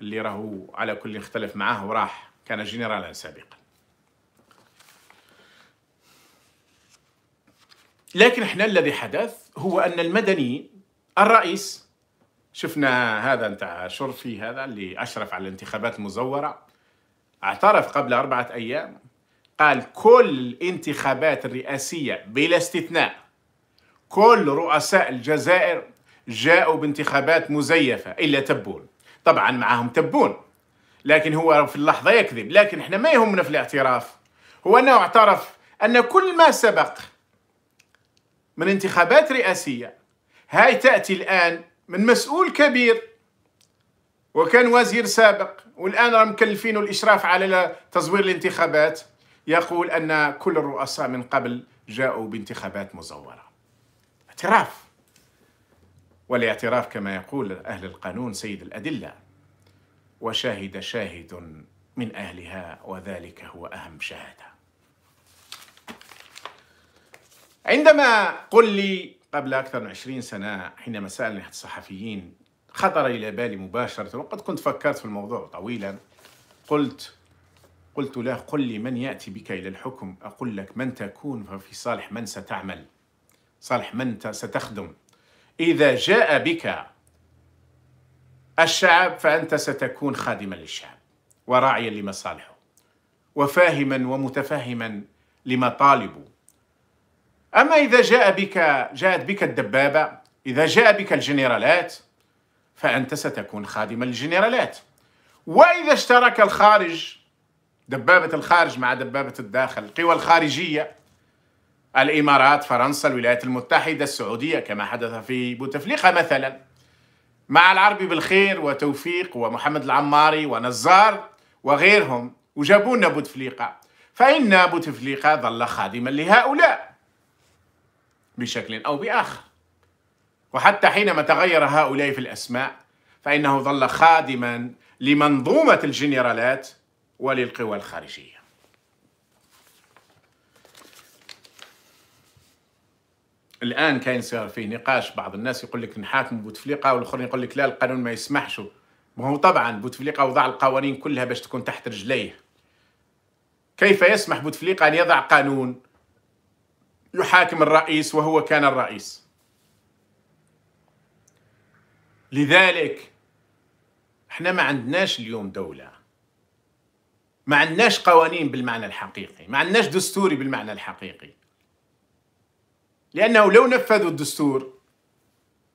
A: اللي راهو على كل اختلف معاه وراح كان جنرالا سابقا لكن احنا الذي حدث هو ان المدنيين الرئيس شفنا هذا نتاع شرفي هذا اللي اشرف على الانتخابات المزوره اعترف قبل اربعه ايام قال كل الانتخابات الرئاسيه بلا استثناء كل رؤساء الجزائر جاءوا بانتخابات مزيفه الا تبون طبعا معاهم تبون لكن هو في اللحظه يكذب لكن احنا ما يهمنا في الاعتراف هو انه اعترف ان كل ما سبق من انتخابات رئاسيه هاي تاتي الان من مسؤول كبير وكان وزير سابق والآن راه مكلفين الإشراف على تزوير الانتخابات يقول أن كل الرؤساء من قبل جاءوا بانتخابات مزورة اعتراف والاعتراف كما يقول أهل القانون سيد الأدلة وشهد شاهد من أهلها وذلك هو أهم شهادة عندما قل لي قبل أكثر من 20 سنة حينما سألني أحد الصحفيين خطر إلى بالي مباشرة وقد كنت فكرت في الموضوع طويلا قلت قلت له قل لي من يأتي بك إلى الحكم أقول لك من تكون ففي صالح من ستعمل صالح من ستخدم إذا جاء بك الشعب فأنت ستكون خادما للشعب وراعيا لمصالحه وفاهما ومتفهما لمطالبه أما إذا جاء بك جاءت بك الدبابة إذا جاء بك الجنرالات فأنت ستكون خادما للجنرالات وإذا اشترك الخارج دبابة الخارج مع دبابة الداخل القوى الخارجية الإمارات فرنسا الولايات المتحدة السعودية كما حدث في بوتفليقة مثلا مع العربي بالخير وتوفيق ومحمد العماري ونزار وغيرهم وجابوا لنا بوتفليقة فإن بوتفليقة ظل خادما لهؤلاء بشكل أو بآخر وحتى حينما تغير هؤلاء في الأسماء فإنه ظل خادما لمنظومة الجنرالات وللقوى الخارجية الآن كاين صار فيه نقاش بعض الناس يقول لك نحاكم بوتفليقة والآخرين يقول لك لا القانون ما يسمحش ما هو طبعا بوتفليقة وضع القوانين كلها باش تكون تحت رجليه كيف يسمح بوتفليقة أن يضع قانون يحاكم الرئيس وهو كان الرئيس لذلك احنا ما عندناش اليوم دولة ما عندناش قوانين بالمعنى الحقيقي ما عندناش دستوري بالمعنى الحقيقي لأنه لو نفذوا الدستور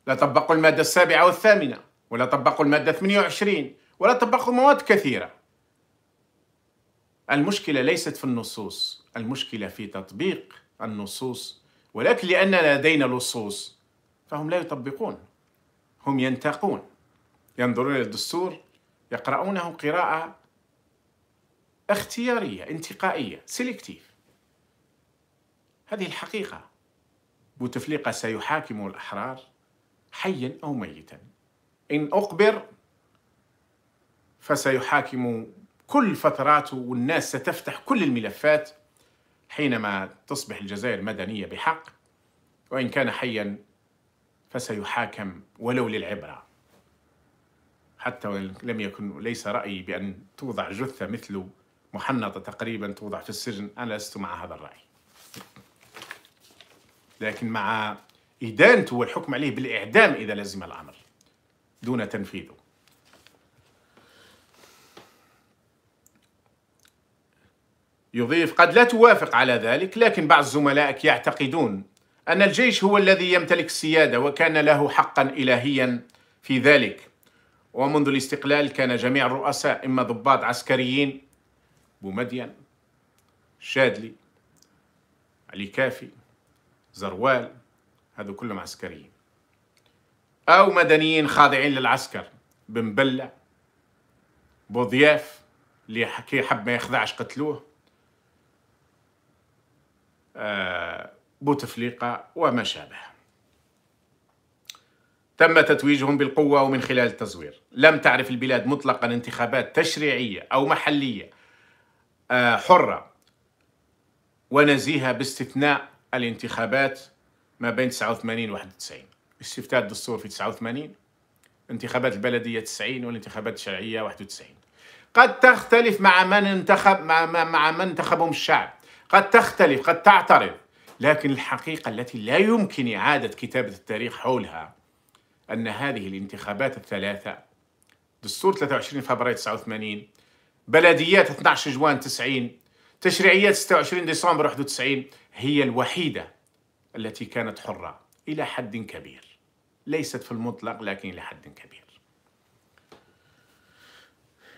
A: لطبقوا المادة السابعة والثامنة ولا طبقوا المادة 28 ولا طبقوا مواد كثيرة المشكلة ليست في النصوص المشكلة في تطبيق النصوص ولكن لأننا لدينا لصوص فهم لا يطبقون هم ينتقون ينظرون إلى الدستور يقرؤونه قراءة اختيارية انتقائية سيلكتيف هذه الحقيقة بوتفليقة سيحاكم الأحرار حيا أو ميتا إن أقبر فسيحاكم كل فتراته والناس ستفتح كل الملفات حينما تصبح الجزائر مدنية بحق وإن كان حيا فسيحاكم ولو للعبرة حتى وإن لم يكن ليس رأيي بأن توضع جثة مثل محنطة تقريبا توضع في السجن أنا لست مع هذا الرأي لكن مع إدانته والحكم عليه بالإعدام إذا لزم الأمر دون تنفيذه يضيف قد لا توافق على ذلك لكن بعض زملائك يعتقدون أن الجيش هو الذي يمتلك السيادة وكان له حقا إلهيا في ذلك ومنذ الاستقلال كان جميع الرؤساء إما ضباط عسكريين بومدين شادلي علي كافي زروال هذو كلهم عسكريين أو مدنيين خاضعين للعسكر بن بلة بوضياف اللي حكي حب ما يخضعش قتلوه آه، بوتفليقة وما شابه تم تتويجهم بالقوة ومن خلال التزوير لم تعرف البلاد مطلقا انتخابات تشريعية أو محلية آه، حرة ونزيهة باستثناء الانتخابات ما بين 89 و 91 استفتاء الدستور في 89 انتخابات البلدية 90 والانتخابات الشرعية 91 قد تختلف مع من انتخب مع, مع من انتخبهم الشعب قد تختلف قد تعترض لكن الحقيقة التي لا يمكن إعادة كتابة التاريخ حولها أن هذه الانتخابات الثلاثة دستور 23 فبراير 89 بلديات 12 جوان 90 تشريعيات 26 ديسمبر 91 هي الوحيدة التي كانت حرة إلى حد كبير ليست في المطلق لكن إلى حد كبير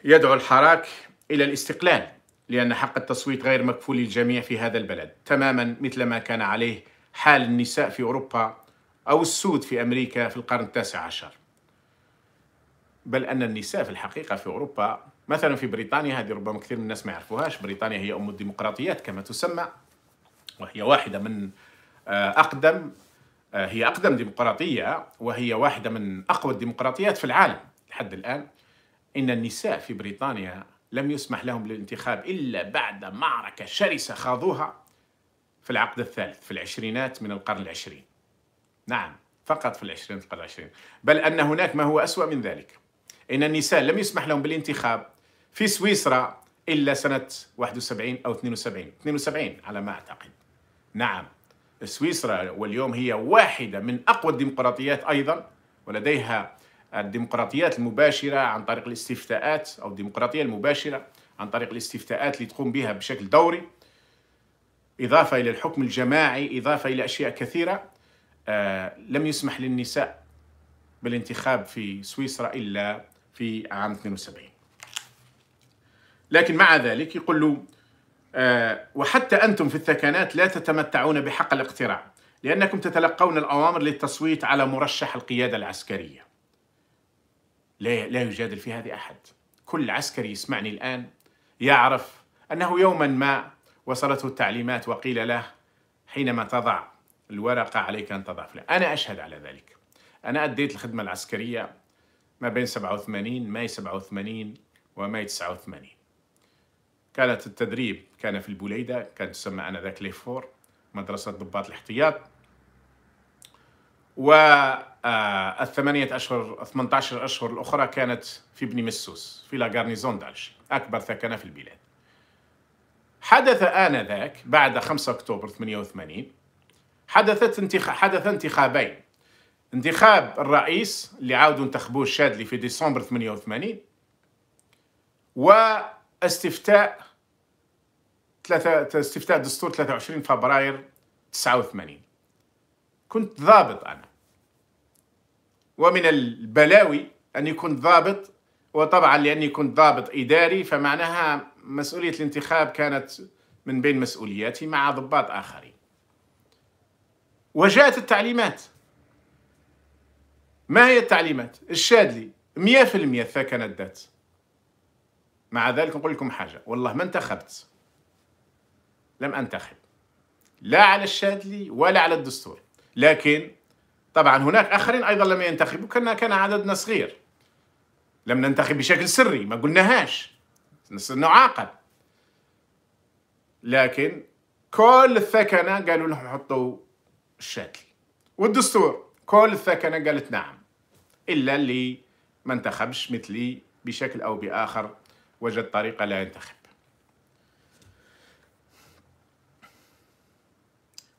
A: يدعو الحراك إلى الاستقلال لأن حق التصويت غير مكفول للجميع في هذا البلد تماما مثل ما كان عليه حال النساء في أوروبا أو السود في أمريكا في القرن التاسع عشر بل أن النساء في الحقيقة في أوروبا مثلا في بريطانيا هذه ربما كثير من الناس ما يعرفوهاش بريطانيا هي أم الديمقراطيات كما تسمى وهي واحدة من آه، أقدم آه، هي أقدم ديمقراطية وهي واحدة من أقوى الديمقراطيات في العالم لحد الآن إن النساء في بريطانيا لم يسمح لهم للانتخاب إلا بعد معركة شرسة خاضوها في العقد الثالث في العشرينات من القرن العشرين نعم فقط في العشرينات القرن العشرين بل أن هناك ما هو أسوأ من ذلك إن النساء لم يسمح لهم بالانتخاب في سويسرا إلا سنة 71 أو 72 72 على ما أعتقد نعم سويسرا واليوم هي واحدة من أقوى الديمقراطيات أيضا ولديها الديمقراطيات المباشرة عن طريق الاستفتاءات أو الديمقراطية المباشرة عن طريق الاستفتاءات اللي تقوم بها بشكل دوري إضافة إلى الحكم الجماعي إضافة إلى أشياء كثيرة آه لم يسمح للنساء بالانتخاب في سويسرا إلا في عام 72 لكن مع ذلك يقول له آه وحتى أنتم في الثكنات لا تتمتعون بحق الاقتراع لأنكم تتلقون الأوامر للتصويت على مرشح القيادة العسكرية لا لا يجادل في هذه احد كل عسكري يسمعني الان يعرف انه يوما ما وصلته التعليمات وقيل له حينما تضع الورقه عليك ان تضع فلان انا اشهد على ذلك انا اديت الخدمه العسكريه ما بين 87 ماي 87 وماي 89 كانت التدريب كان في البوليدة كانت تسمى أنذاك ليفور مدرسة ضباط الاحتياط و آه، الثمانية أشهر 18 أشهر الأخرى كانت في بني مسوس في لاغارنيزون دالشي أكبر ثكنة في البلاد حدث آنذاك بعد 5 أكتوبر 88 حدثت انتخ... حدث انتخابين انتخاب الرئيس اللي عاودوا انتخبوه الشادلي في ديسمبر 88 واستفتاء ثلاثة استفتاء دستور 23 فبراير 89 كنت ضابط انا ومن البلاوي أن يكون ضابط وطبعا لأني كنت ضابط إداري فمعناها مسؤولية الانتخاب كانت من بين مسؤولياتي مع ضباط آخرين وجاءت التعليمات ما هي التعليمات؟ الشادلي 100% الثكنة الذات مع ذلك نقول لكم حاجة والله ما انتخبت لم أنتخب لا على الشادلي ولا على الدستور لكن طبعا هناك آخرين أيضا لم ينتخبوا كان كان عددنا صغير لم ننتخب بشكل سري ما قلناهاش نعاقب لكن كل الثكنة قالوا لهم حطوا الشكل والدستور كل الثكنة قالت نعم إلا اللي ما انتخبش مثلي بشكل أو بآخر وجد طريقة لا ينتخب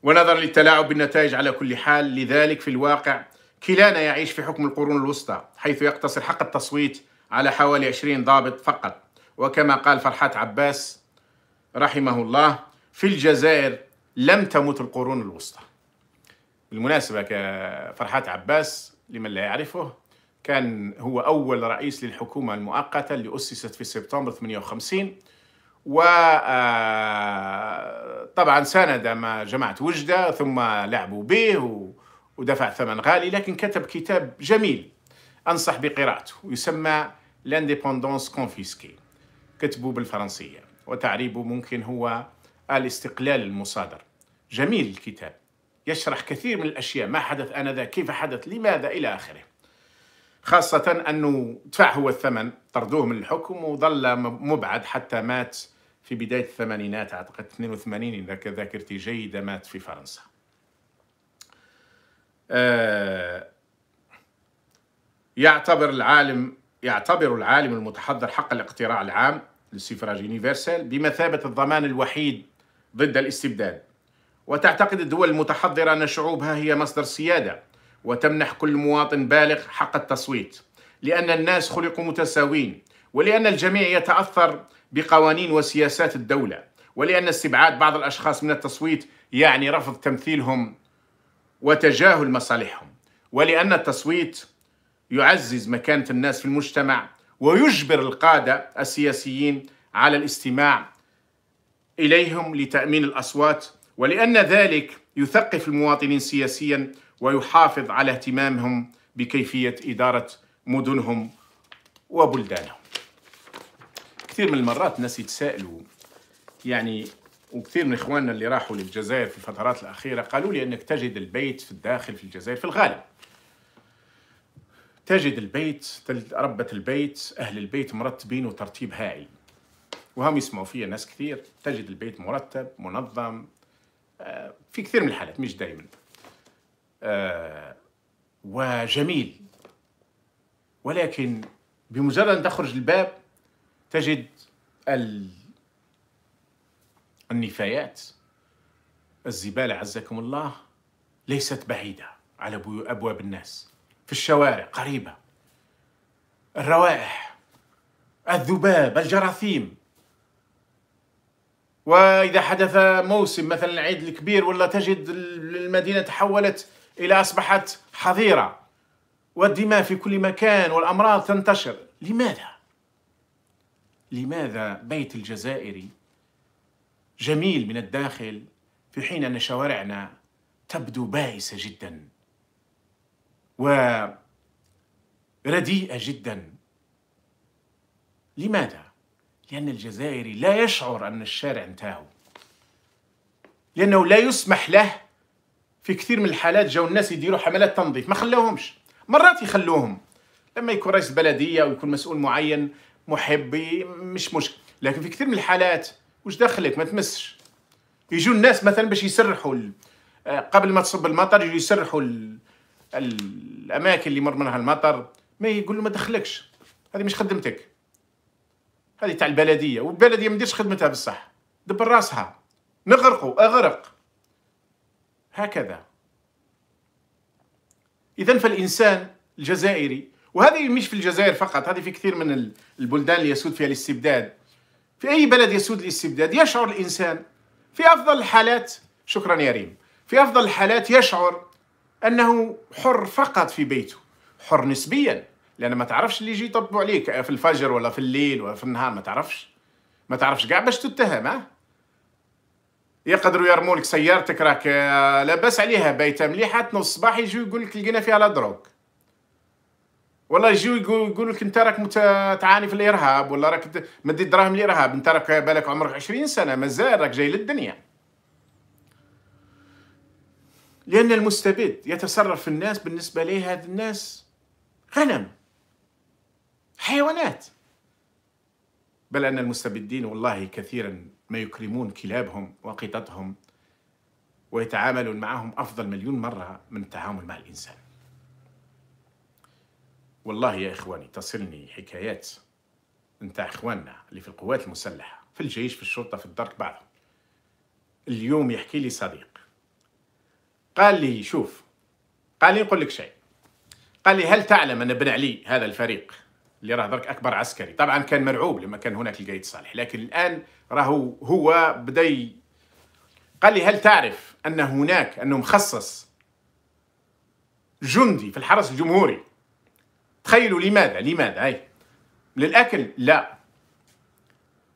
A: ونظرا للتلاعب بالنتائج على كل حال لذلك في الواقع كلانا يعيش في حكم القرون الوسطى حيث يقتصر حق التصويت على حوالي 20 ضابط فقط وكما قال فرحات عباس رحمه الله في الجزائر لم تمت القرون الوسطى بالمناسبة فرحات عباس لمن لا يعرفه كان هو أول رئيس للحكومة المؤقتة اللي أسست في سبتمبر 58 وطبعا آه، ساند مع جماعة وجدة ثم لعبوا به ودفع ثمن غالي لكن كتب كتاب جميل أنصح بقراءته يسمى لانديبوندونس كونفيسكي كتبه بالفرنسية وتعريبه ممكن هو الاستقلال المصادر جميل الكتاب يشرح كثير من الأشياء ما حدث آنذاك كيف حدث لماذا إلى آخره خاصة أنه دفع هو الثمن طردوه من الحكم وظل مبعد حتى مات في بداية الثمانينات أعتقد 82 إذا ذاكرتي جيدة مات في فرنسا آه، يعتبر العالم يعتبر العالم المتحضر حق الاقتراع العام للسفراج يونيفرسال بمثابة الضمان الوحيد ضد الاستبداد وتعتقد الدول المتحضرة أن شعوبها هي مصدر سيادة وتمنح كل مواطن بالغ حق التصويت لأن الناس خلقوا متساوين ولأن الجميع يتأثر بقوانين وسياسات الدولة ولأن استبعاد بعض الأشخاص من التصويت يعني رفض تمثيلهم وتجاهل مصالحهم ولأن التصويت يعزز مكانة الناس في المجتمع ويجبر القادة السياسيين على الاستماع إليهم لتأمين الأصوات ولأن ذلك يثقف المواطنين سياسيا ويحافظ على اهتمامهم بكيفية إدارة مدنهم وبلدانهم كثير من المرات الناس يتساءلوا يعني وكثير من اخواننا اللي راحوا للجزائر في الفترات الاخيره قالوا لي انك تجد البيت في الداخل في الجزائر في الغالب تجد البيت ربة البيت أهل البيت مرتبين وترتيب هائل وهم يسمعوا فيها ناس كثير تجد البيت مرتب منظم آه، في كثير من الحالات مش دائما آه، وجميل ولكن بمجرد أن تخرج الباب تجد ال... النفايات الزبالة عزكم الله ليست بعيدة على أبواب الناس في الشوارع قريبة الروائح الذباب الجراثيم وإذا حدث موسم مثلا العيد الكبير ولا تجد المدينة تحولت إلى أصبحت حظيرة والدماء في كل مكان والأمراض تنتشر لماذا؟ لماذا بيت الجزائري جميل من الداخل في حين أن شوارعنا تبدو بائسة جدا ورديئة جدا لماذا؟ لأن الجزائري لا يشعر أن الشارع انتهى لأنه لا يسمح له في كثير من الحالات جاو الناس يديروا حملات تنظيف ما خلوهمش مرات يخلوهم لما يكون رئيس بلدية ويكون مسؤول معين محبي مش مشكل لكن في كثير من الحالات وش دخلك ما تمسش يجوا الناس مثلا باش يسرحوا آه، قبل ما تصب المطر يجوا يسرحوا الاماكن اللي مر منها المطر ما يقول له ما دخلكش هذه مش خدمتك هذه تاع البلديه والبلديه ما ديرش خدمتها بالصح دبر راسها نغرقوا اغرق هكذا اذا فالانسان الجزائري وهذه مش في الجزائر فقط هذه في كثير من البلدان اللي يسود فيها الاستبداد في أي بلد يسود الاستبداد يشعر الإنسان في أفضل الحالات شكرا يا ريم في أفضل الحالات يشعر أنه حر فقط في بيته حر نسبيا لأن ما تعرفش اللي يجي يطبوا عليك آه، في الفجر ولا في الليل ولا في النهار ما تعرفش ما تعرفش كاع باش تتهم ها آه. يقدروا يرمولك سيارتك راك آه، لاباس عليها بايته مليحه تنو الصباح يجي يقول لك لقينا فيها لا دروك والله يجيو يقولوا لك انت راك تعاني في الارهاب ولا راك مدي دراهم الارهاب انت راك بالك عمرك 20 سنه مازال راك جاي للدنيا لان المستبد يتصرف في الناس بالنسبه ليه هاد الناس غنم حيوانات بل ان المستبدين والله كثيرا ما يكرمون كلابهم وقططهم ويتعاملون معهم افضل مليون مره من التعامل مع الانسان والله يا إخواني تصلني حكايات نتاع إخواننا اللي في القوات المسلحة في الجيش في الشرطة في الدرك بعضهم اليوم يحكي لي صديق قال لي شوف قال لي نقول لك شيء قال لي هل تعلم أن بن علي هذا الفريق اللي راه درك أكبر عسكري طبعا كان مرعوب لما كان هناك القايد صالح لكن الآن راهو هو بدأ قال لي هل تعرف أن هناك أنه مخصص جندي في الحرس الجمهوري تخيلوا لماذا لماذا اي للاكل لا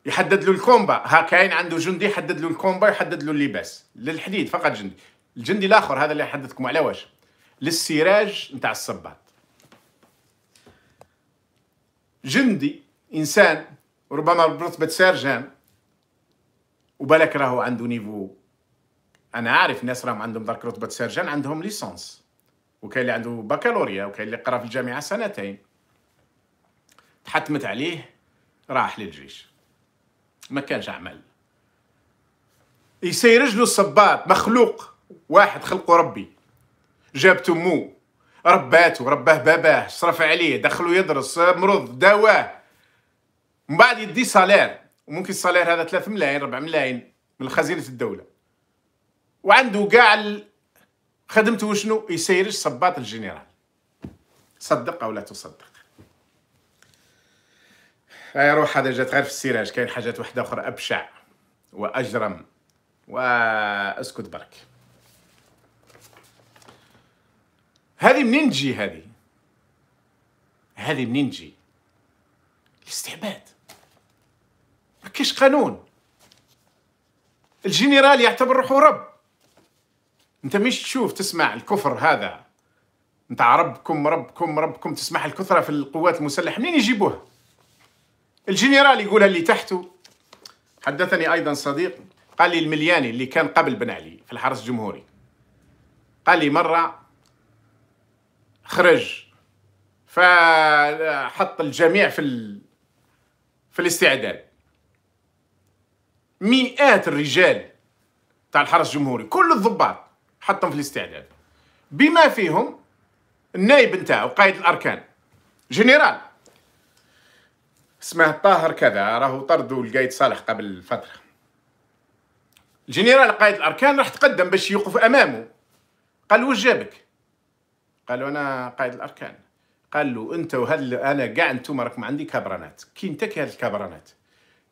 A: يحدد له الكومبا ها كاين عنده جندي يحدد له الكومبا يحدد له اللباس للحديد فقط جندي الجندي الاخر هذا اللي حددكم على واش للسراج نتاع الصباط جندي انسان ربما برتبه سيرجان وبالك راهو عنده نيفو انا عارف ناس راهم عندهم درك رتبه سيرجان عندهم ليسونس وكاين اللي عنده بكالوريا وكاين اللي قرا في الجامعه سنتين تحتمت عليه راح للجيش ما كانش عمل يسير رجلو الصباط مخلوق واحد خلقه ربي جابته مو رباته رباه باباه صرف عليه دخلو يدرس مرض داواه من بعد يدي صالير وممكن الصالير هذا 3 ملايين 4 ملايين من خزينه الدوله وعنده كاع خدمته شنو يسيرش صباط الجنرال صدق او لا تصدق يا روح هذا جات غير في السيراج كاين حاجات واحدة أخرى أبشع وأجرم وأسكت برك هذه منين تجي هذه هذه منين تجي الاستعباد ما كاينش قانون الجنرال يعتبر روحه رب انت مش تشوف تسمع الكفر هذا انت ربكم ربكم ربكم تسمح الكثرة في القوات المسلحة منين يجيبوها الجنرال يقولها اللي تحته حدثني أيضا صديق قال لي الملياني اللي كان قبل بن علي في الحرس الجمهوري قال لي مرة خرج فحط الجميع في ال... في الاستعداد مئات الرجال تاع الحرس الجمهوري كل الضباط حطهم في الاستعداد بما فيهم النائب نتاعو قائد الاركان جنرال اسمه طاهر كذا راهو طردوا القايد صالح قبل فتره الجنرال قائد الاركان راح تقدم باش يوقف امامه قال واش جابك قالوا انا قائد الاركان قال له انت وهل انا كاع انتم راكم عندي كبرانات كي انت كي هاد الكبرانات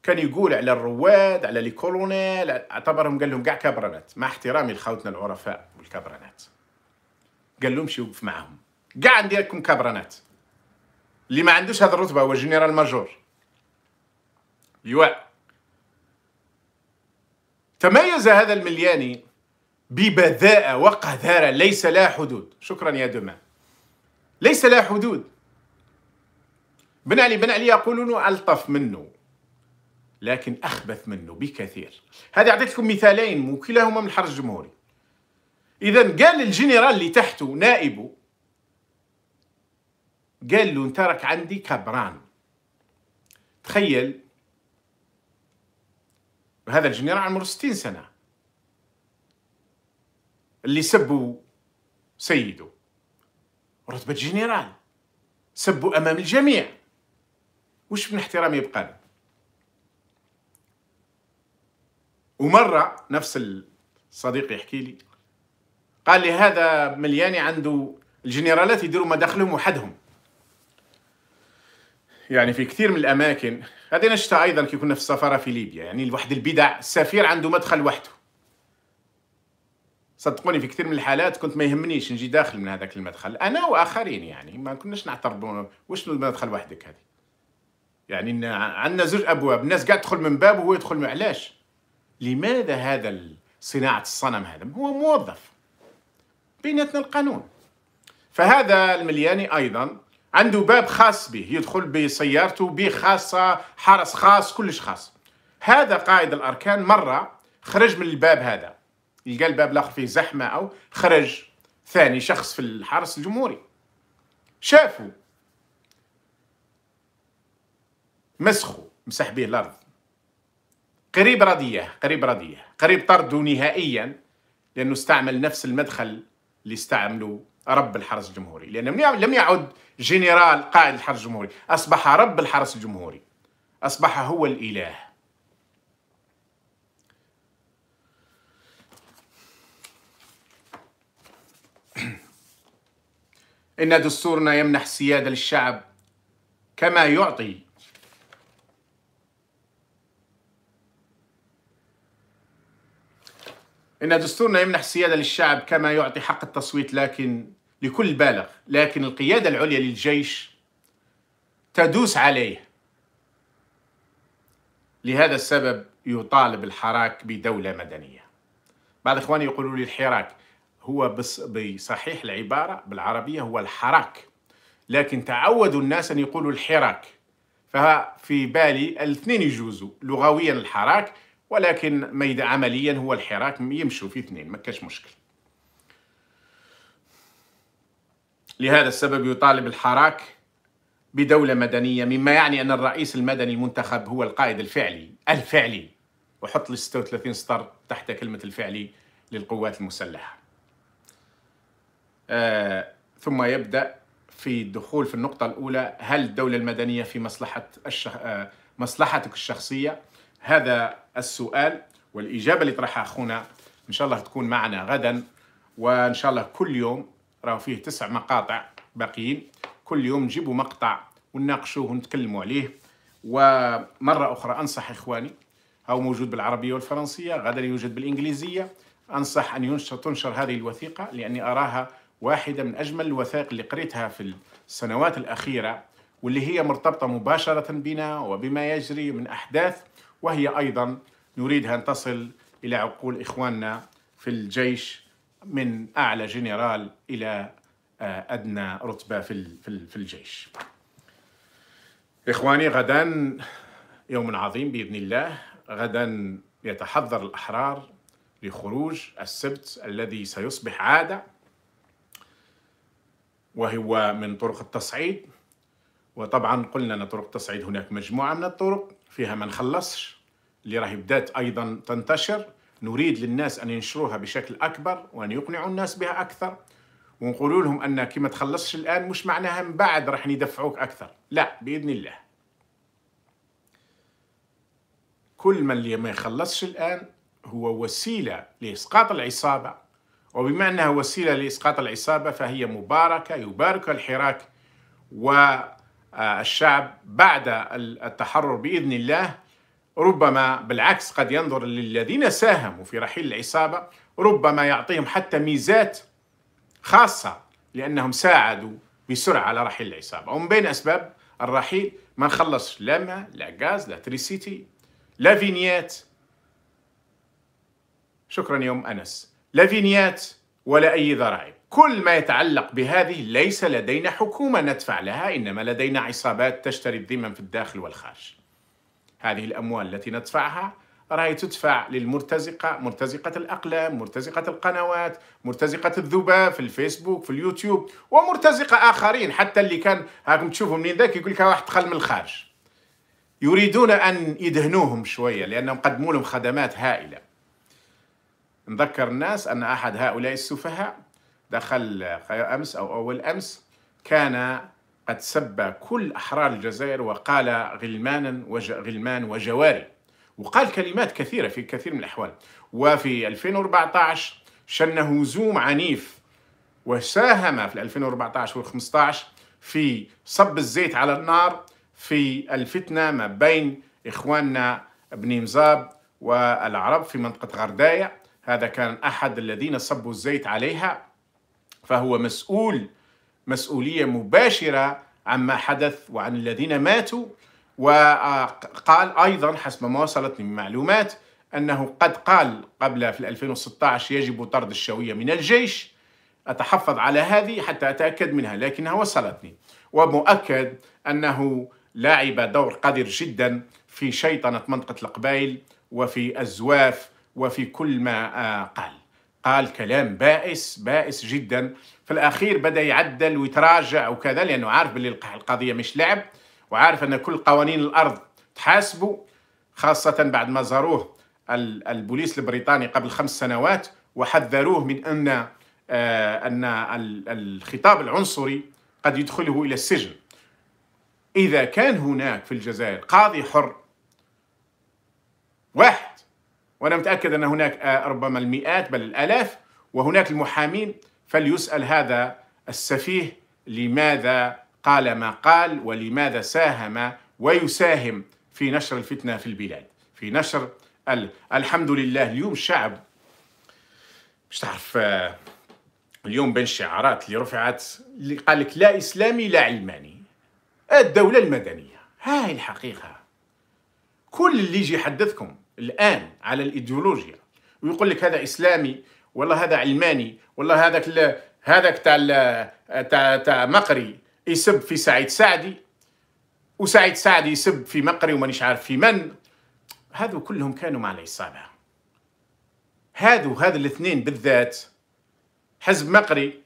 A: كان يقول على الرواد على لي كولونيل اعتبرهم قال لهم كاع كبرانات مع احترامي لخوتنا العرفاء والكبرانات قال لهم وقف معاهم كاع نديركم كبرانات اللي ما عندوش هذه الرتبه هو جنرال ماجور يوا تميز هذا الملياني ببذاءة وقذارة ليس لها حدود شكرا يا دمى ليس لها حدود بن علي بن علي يقولون ألطف منه لكن أخبث منه بكثير هذه أعطيت مثالين وكلاهما من الحرج الجمهوري إذا قال الجنرال اللي تحته نائبه قال له انت راك عندي كبران تخيل هذا الجنرال عمره 60 سنة اللي سبوا سيده رتبة جنرال سبوا أمام الجميع وش من احترام يبقى له ومرة نفس الصديق يحكي لي قال لي هذا ملياني عنده الجنرالات يديروا مداخلهم وحدهم يعني في كثير من الاماكن هذه نشتها ايضا كي كنا في السفاره في ليبيا يعني الواحد البدع السفير عنده مدخل وحده صدقوني في كثير من الحالات كنت ما يهمنيش نجي داخل من هذاك المدخل انا واخرين يعني ما كناش نعترضوا واش المدخل وحدك هذه يعني عندنا زوج ابواب الناس قاعد تدخل من باب وهو يدخل من علاش لماذا هذا صناعة الصنم هذا هو موظف بيناتنا القانون فهذا الملياني أيضا عنده باب خاص به يدخل بسيارته بخاصة حرس خاص كلش خاص هذا قائد الأركان مرة خرج من الباب هذا يلقى الباب الآخر فيه زحمة أو خرج ثاني شخص في الحرس الجمهوري شافوا مسخوا مسح به الأرض قريب رديه قريب رديه قريب طرده نهائيا لانه استعمل نفس المدخل اللي استعمله رب الحرس الجمهوري لانه لم يعد جنرال قائد الحرس الجمهوري اصبح رب الحرس الجمهوري اصبح هو الاله ان دستورنا يمنح السياده للشعب كما يعطي إن دستورنا يمنح السيادة للشعب كما يعطي حق التصويت لكن لكل بالغ لكن القيادة العليا للجيش تدوس عليه لهذا السبب يطالب الحراك بدولة مدنية بعض إخواني يقولوا لي الحراك هو بس بصحيح العبارة بالعربية هو الحراك لكن تعودوا الناس أن يقولوا الحراك ففي بالي الاثنين يجوزوا لغويا الحراك ولكن ميدا عمليا هو الحراك يمشوا في اثنين ما كاش مشكل لهذا السبب يطالب الحراك بدولة مدنية مما يعني أن الرئيس المدني المنتخب هو القائد الفعلي الفعلي وحط لي 36 سطر تحت كلمة الفعلي للقوات المسلحة آه ثم يبدأ في الدخول في النقطة الأولى هل الدولة المدنية في مصلحة الشخ... آه مصلحتك الشخصية هذا السؤال والاجابه اللي طرحها اخونا ان شاء الله تكون معنا غدا وان شاء الله كل يوم راهو فيه تسع مقاطع باقيين كل يوم نجيبوا مقطع ونناقشوه ونتكلموا عليه ومره اخرى انصح اخواني هو موجود بالعربيه والفرنسيه غدا يوجد بالانجليزيه انصح ان ينشر تنشر هذه الوثيقه لاني اراها واحده من اجمل الوثائق اللي قريتها في السنوات الاخيره واللي هي مرتبطه مباشره بنا وبما يجري من احداث وهي أيضا نريدها أن تصل إلى عقول إخواننا في الجيش من أعلى جنرال إلى آه، أدنى رتبة في الجيش إخواني غدا يوم عظيم بإذن الله غدا يتحضر الأحرار لخروج السبت الذي سيصبح عادة وهو من طرق التصعيد وطبعا قلنا أن طرق التصعيد هناك مجموعة من الطرق فيها ما نخلصش اللي راهي بدات ايضا تنتشر نريد للناس ان ينشروها بشكل اكبر وان يقنعوا الناس بها اكثر ونقول لهم ان كي ما تخلصش الان مش معناها من بعد راح يدفعوك اكثر لا باذن الله كل من اللي ما يخلصش الان هو وسيله لاسقاط العصابه وبما انها وسيله لاسقاط العصابه فهي مباركه يبارك الحراك و آه، الشعب بعد التحرر باذن الله ربما بالعكس قد ينظر للذين ساهموا في رحيل العصابه ربما يعطيهم حتى ميزات خاصه لانهم ساعدوا بسرعه على رحيل العصابه ومن بين اسباب الرحيل ما نخلص لا ماء لا غاز لا تريسيتي لا فينيات شكرا يوم انس لا فينيات ولا اي ضرائب كل ما يتعلق بهذه ليس لدينا حكومة ندفع لها إنما لدينا عصابات تشتري الذمم في الداخل والخارج هذه الأموال التي ندفعها راهي تدفع للمرتزقة مرتزقة الأقلام مرتزقة القنوات مرتزقة الذباب في الفيسبوك في اليوتيوب ومرتزقة آخرين حتى اللي كان هاكم تشوفوا منين ذاك يقول لك واحد دخل من الخارج يريدون أن يدهنوهم شوية لأنهم قدموا لهم خدمات هائلة نذكر الناس أن أحد هؤلاء السفهاء دخل خير أمس أو أول أمس كان قد سب كل أحرار الجزائر وقال غلمانا وج غلمان وجواري وقال كلمات كثيرة في كثير من الأحوال وفي 2014 شن هجوم عنيف وساهم في 2014 و15 في صب الزيت على النار في الفتنة ما بين إخواننا بني مزاب والعرب في منطقة غرداية هذا كان أحد الذين صبوا الزيت عليها فهو مسؤول مسؤوليه مباشره عما حدث وعن الذين ماتوا وقال ايضا حسب ما وصلتني من معلومات انه قد قال قبل في 2016 يجب طرد الشويه من الجيش اتحفظ على هذه حتى اتاكد منها لكنها وصلتني ومؤكد انه لعب دور قدر جدا في شيطنه منطقه القبائل وفي الزواف وفي كل ما آه، قال قال كلام بائس بائس جدا في الأخير بدأ يعدل ويتراجع وكذا لأنه عارف باللي القضية مش لعب وعارف أن كل قوانين الأرض تحاسبه خاصة بعد ما زاروه البوليس البريطاني قبل خمس سنوات وحذروه من أن آه، أن الخطاب العنصري قد يدخله إلى السجن إذا كان هناك في الجزائر قاضي حر وأنا متأكد أن هناك آه، ربما المئات بل الآلاف وهناك المحامين فليسأل هذا السفيه لماذا قال ما قال ولماذا ساهم ويساهم في نشر الفتنة في البلاد في نشر ال... الحمد لله اليوم الشعب مش تعرف آه، اليوم بين الشعارات اللي رفعت اللي قال لك لا إسلامي لا علماني الدولة المدنية هاي الحقيقة كل اللي يجي يحدثكم الآن على الإيديولوجيا ويقول لك هذا إسلامي والله هذا علماني والله هذاك هذاك تاع تاع تاع مقري يسب في سعيد سعدي وسعيد سعدي يسب في مقري ومانيش عارف في من هذو كلهم كانوا مع العصابة هذو هذ الاثنين بالذات حزب مقري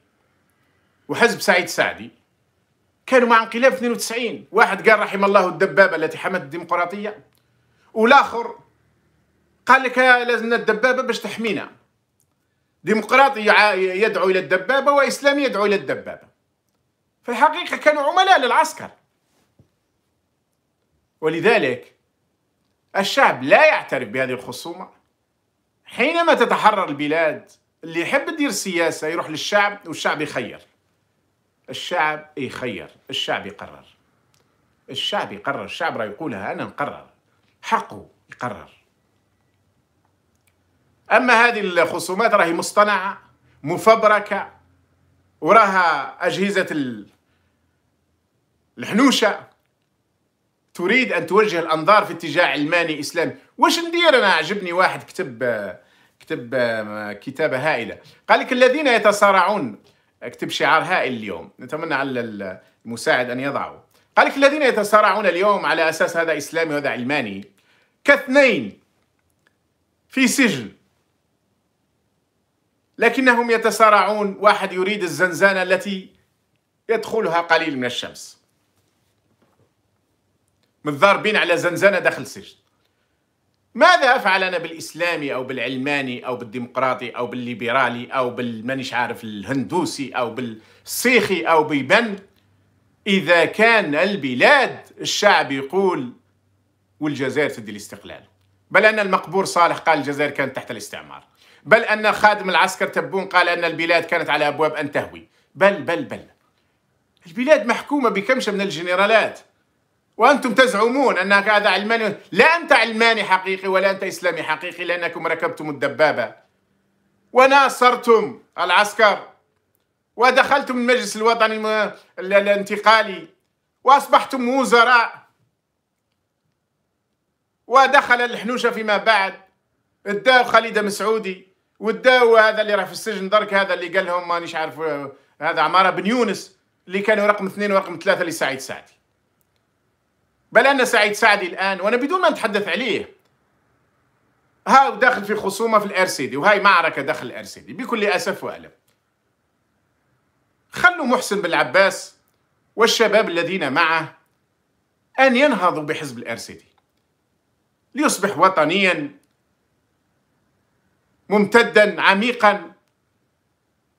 A: وحزب سعيد سعدي كانوا مع انقلاب 92 واحد قال رحم الله الدبابة التي حمت الديمقراطية والآخر قال لك لازمنا الدبابه باش تحمينا ديمقراطي يدعو الى الدبابه واسلامي يدعو الى الدبابه في الحقيقه كانوا عملاء للعسكر ولذلك الشعب لا يعترف بهذه الخصومه حينما تتحرر البلاد اللي يحب يدير سياسه يروح للشعب والشعب يخير الشعب يخير الشعب يقرر الشعب يقرر الشعب راه يقولها انا نقرر حقه يقرر اما هذه الخصومات راهي مصطنعه مفبركه وراها اجهزه الحنوشه تريد ان توجه الانظار في اتجاه علماني اسلامي واش ندير انا عجبني واحد كتب كتب كتابه هائله قال لك الذين يتصارعون اكتب شعار هائل اليوم نتمنى على المساعد ان يضعه قال لك الذين يتصارعون اليوم على اساس هذا اسلامي وهذا علماني كاثنين في سجن لكنهم يتسارعون واحد يريد الزنزانة التي يدخلها قليل من الشمس متضاربين على زنزانة داخل سجن ماذا فعلنا بالإسلامي أو بالعلماني أو بالديمقراطي أو بالليبرالي أو بالمانيش عارف الهندوسي أو بالسيخي أو بمن إذا كان البلاد الشعب يقول والجزائر تدي الاستقلال بل أن المقبور صالح قال الجزائر كانت تحت الاستعمار بل أن خادم العسكر تبون قال أن البلاد كانت على أبواب أن تهوي بل بل بل البلاد محكومة بكمشة من الجنرالات وأنتم تزعمون أنك هذا علماني لا أنت علماني حقيقي ولا أنت إسلامي حقيقي لأنكم ركبتم الدبابة وناصرتم العسكر ودخلتم المجلس الوطني الانتقالي وأصبحتم وزراء ودخل الحنوشة فيما بعد الدار خليدة مسعودي والداو هذا اللي راه في السجن درك هذا اللي قال لهم مانيش عارف آه، هذا عماره بن يونس اللي كانوا رقم اثنين ورقم ثلاثه لسعيد سعدي بل ان سعيد سعدي الان وانا بدون ما نتحدث عليه ها داخل في خصومه في الارسيدي وهاي معركه داخل الارسيدي بكل اسف والم خلوا محسن بن العباس والشباب الذين معه ان ينهضوا بحزب الارسيدي ليصبح وطنيا ممتدا عميقا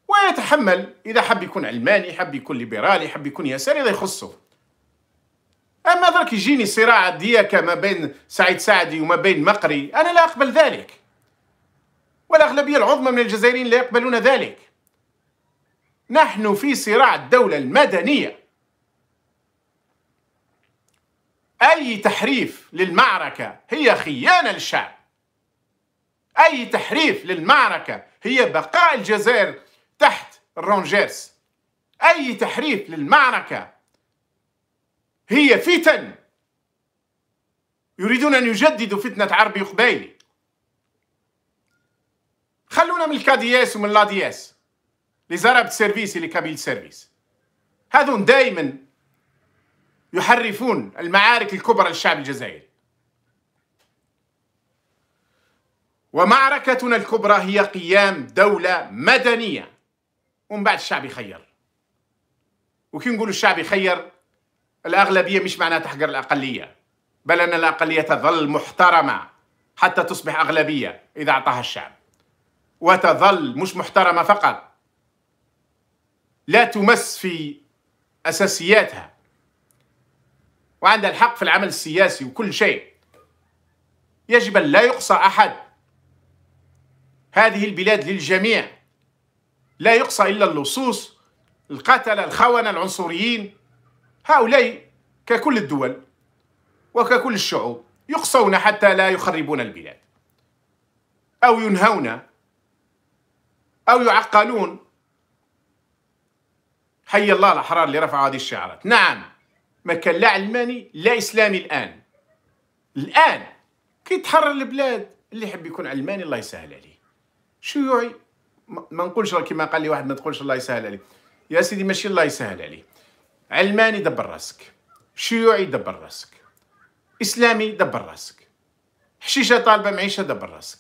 A: ويتحمل اذا حب يكون علماني حب يكون ليبرالي حب يكون يساري لا يخصه اما درك يجيني صراع ديكة ما بين سعيد سعدي وما بين مقري انا لا اقبل ذلك والاغلبيه العظمى من الجزائريين لا يقبلون ذلك نحن في صراع الدوله المدنيه اي تحريف للمعركه هي خيانه للشعب أي تحريف للمعركة هي بقاء الجزائر تحت الرونجيرس أي تحريف للمعركة هي فتن يريدون أن يجددوا فتنة عربي قبيلي خلونا من الكادياس ومن لادياس لي سيرفيس لكابيل سيرفيس هذون دائما يحرفون المعارك الكبرى للشعب الجزائري ومعركتنا الكبرى هي قيام دولة مدنية ومن بعد الشعب يخير وكي نقول الشعب يخير الأغلبية مش معناها تحقر الأقلية بل أن الأقلية تظل محترمة حتى تصبح أغلبية إذا أعطاها الشعب وتظل مش محترمة فقط لا تمس في أساسياتها وعندها الحق في العمل السياسي وكل شيء يجب أن لا يقصى أحد هذه البلاد للجميع لا يقصى إلا اللصوص القتلة الخونة العنصريين هؤلاء ككل الدول وككل الشعوب يقصون حتى لا يخربون البلاد أو ينهون أو يعقلون حي الله الأحرار اللي رفعوا هذه الشعارات نعم ما كان لا علماني لا إسلامي الآن الآن كي تحرر البلاد اللي يحب يكون علماني الله يسهل عليه شيوعي ما نقولش كما قال لي واحد ما تقولش الله يسهل عليه يا سيدي ماشي الله يسهل عليه علماني دبر راسك شيوعي دبر راسك اسلامي دبر راسك حشيشه طالبه معيشه دبر راسك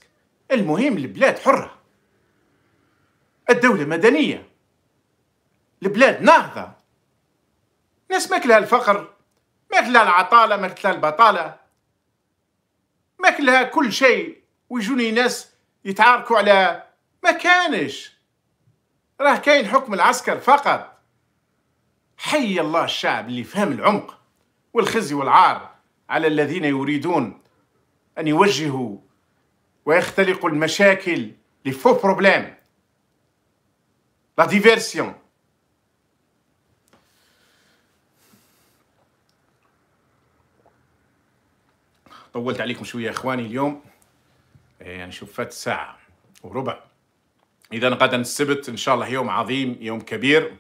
A: المهم البلاد حره الدوله مدنيه البلاد ناهضه ناس ماكلها الفقر ماكلها العطاله ماكلها البطاله ماكلها كل شيء ويجوني ناس يتعاركوا على ما كانش راه كاين حكم العسكر فقط حي الله الشعب اللي فهم العمق والخزي والعار على الذين يريدون أن يوجهوا ويختلقوا المشاكل فو بروبليم لا ديفيرسيون طولت عليكم شويه اخواني اليوم إيه، يعني شوف فات ساعة وربع إذا غدا السبت إن شاء الله يوم عظيم يوم كبير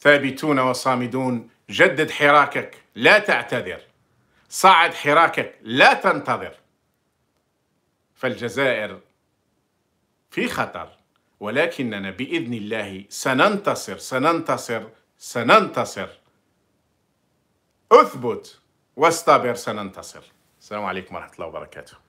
A: ثابتون وصامدون جدد حراكك لا تعتذر صعد حراكك لا تنتظر فالجزائر في خطر ولكننا باذن الله سننتصر سننتصر سننتصر اثبت واستبر سننتصر السلام عليكم ورحمه الله وبركاته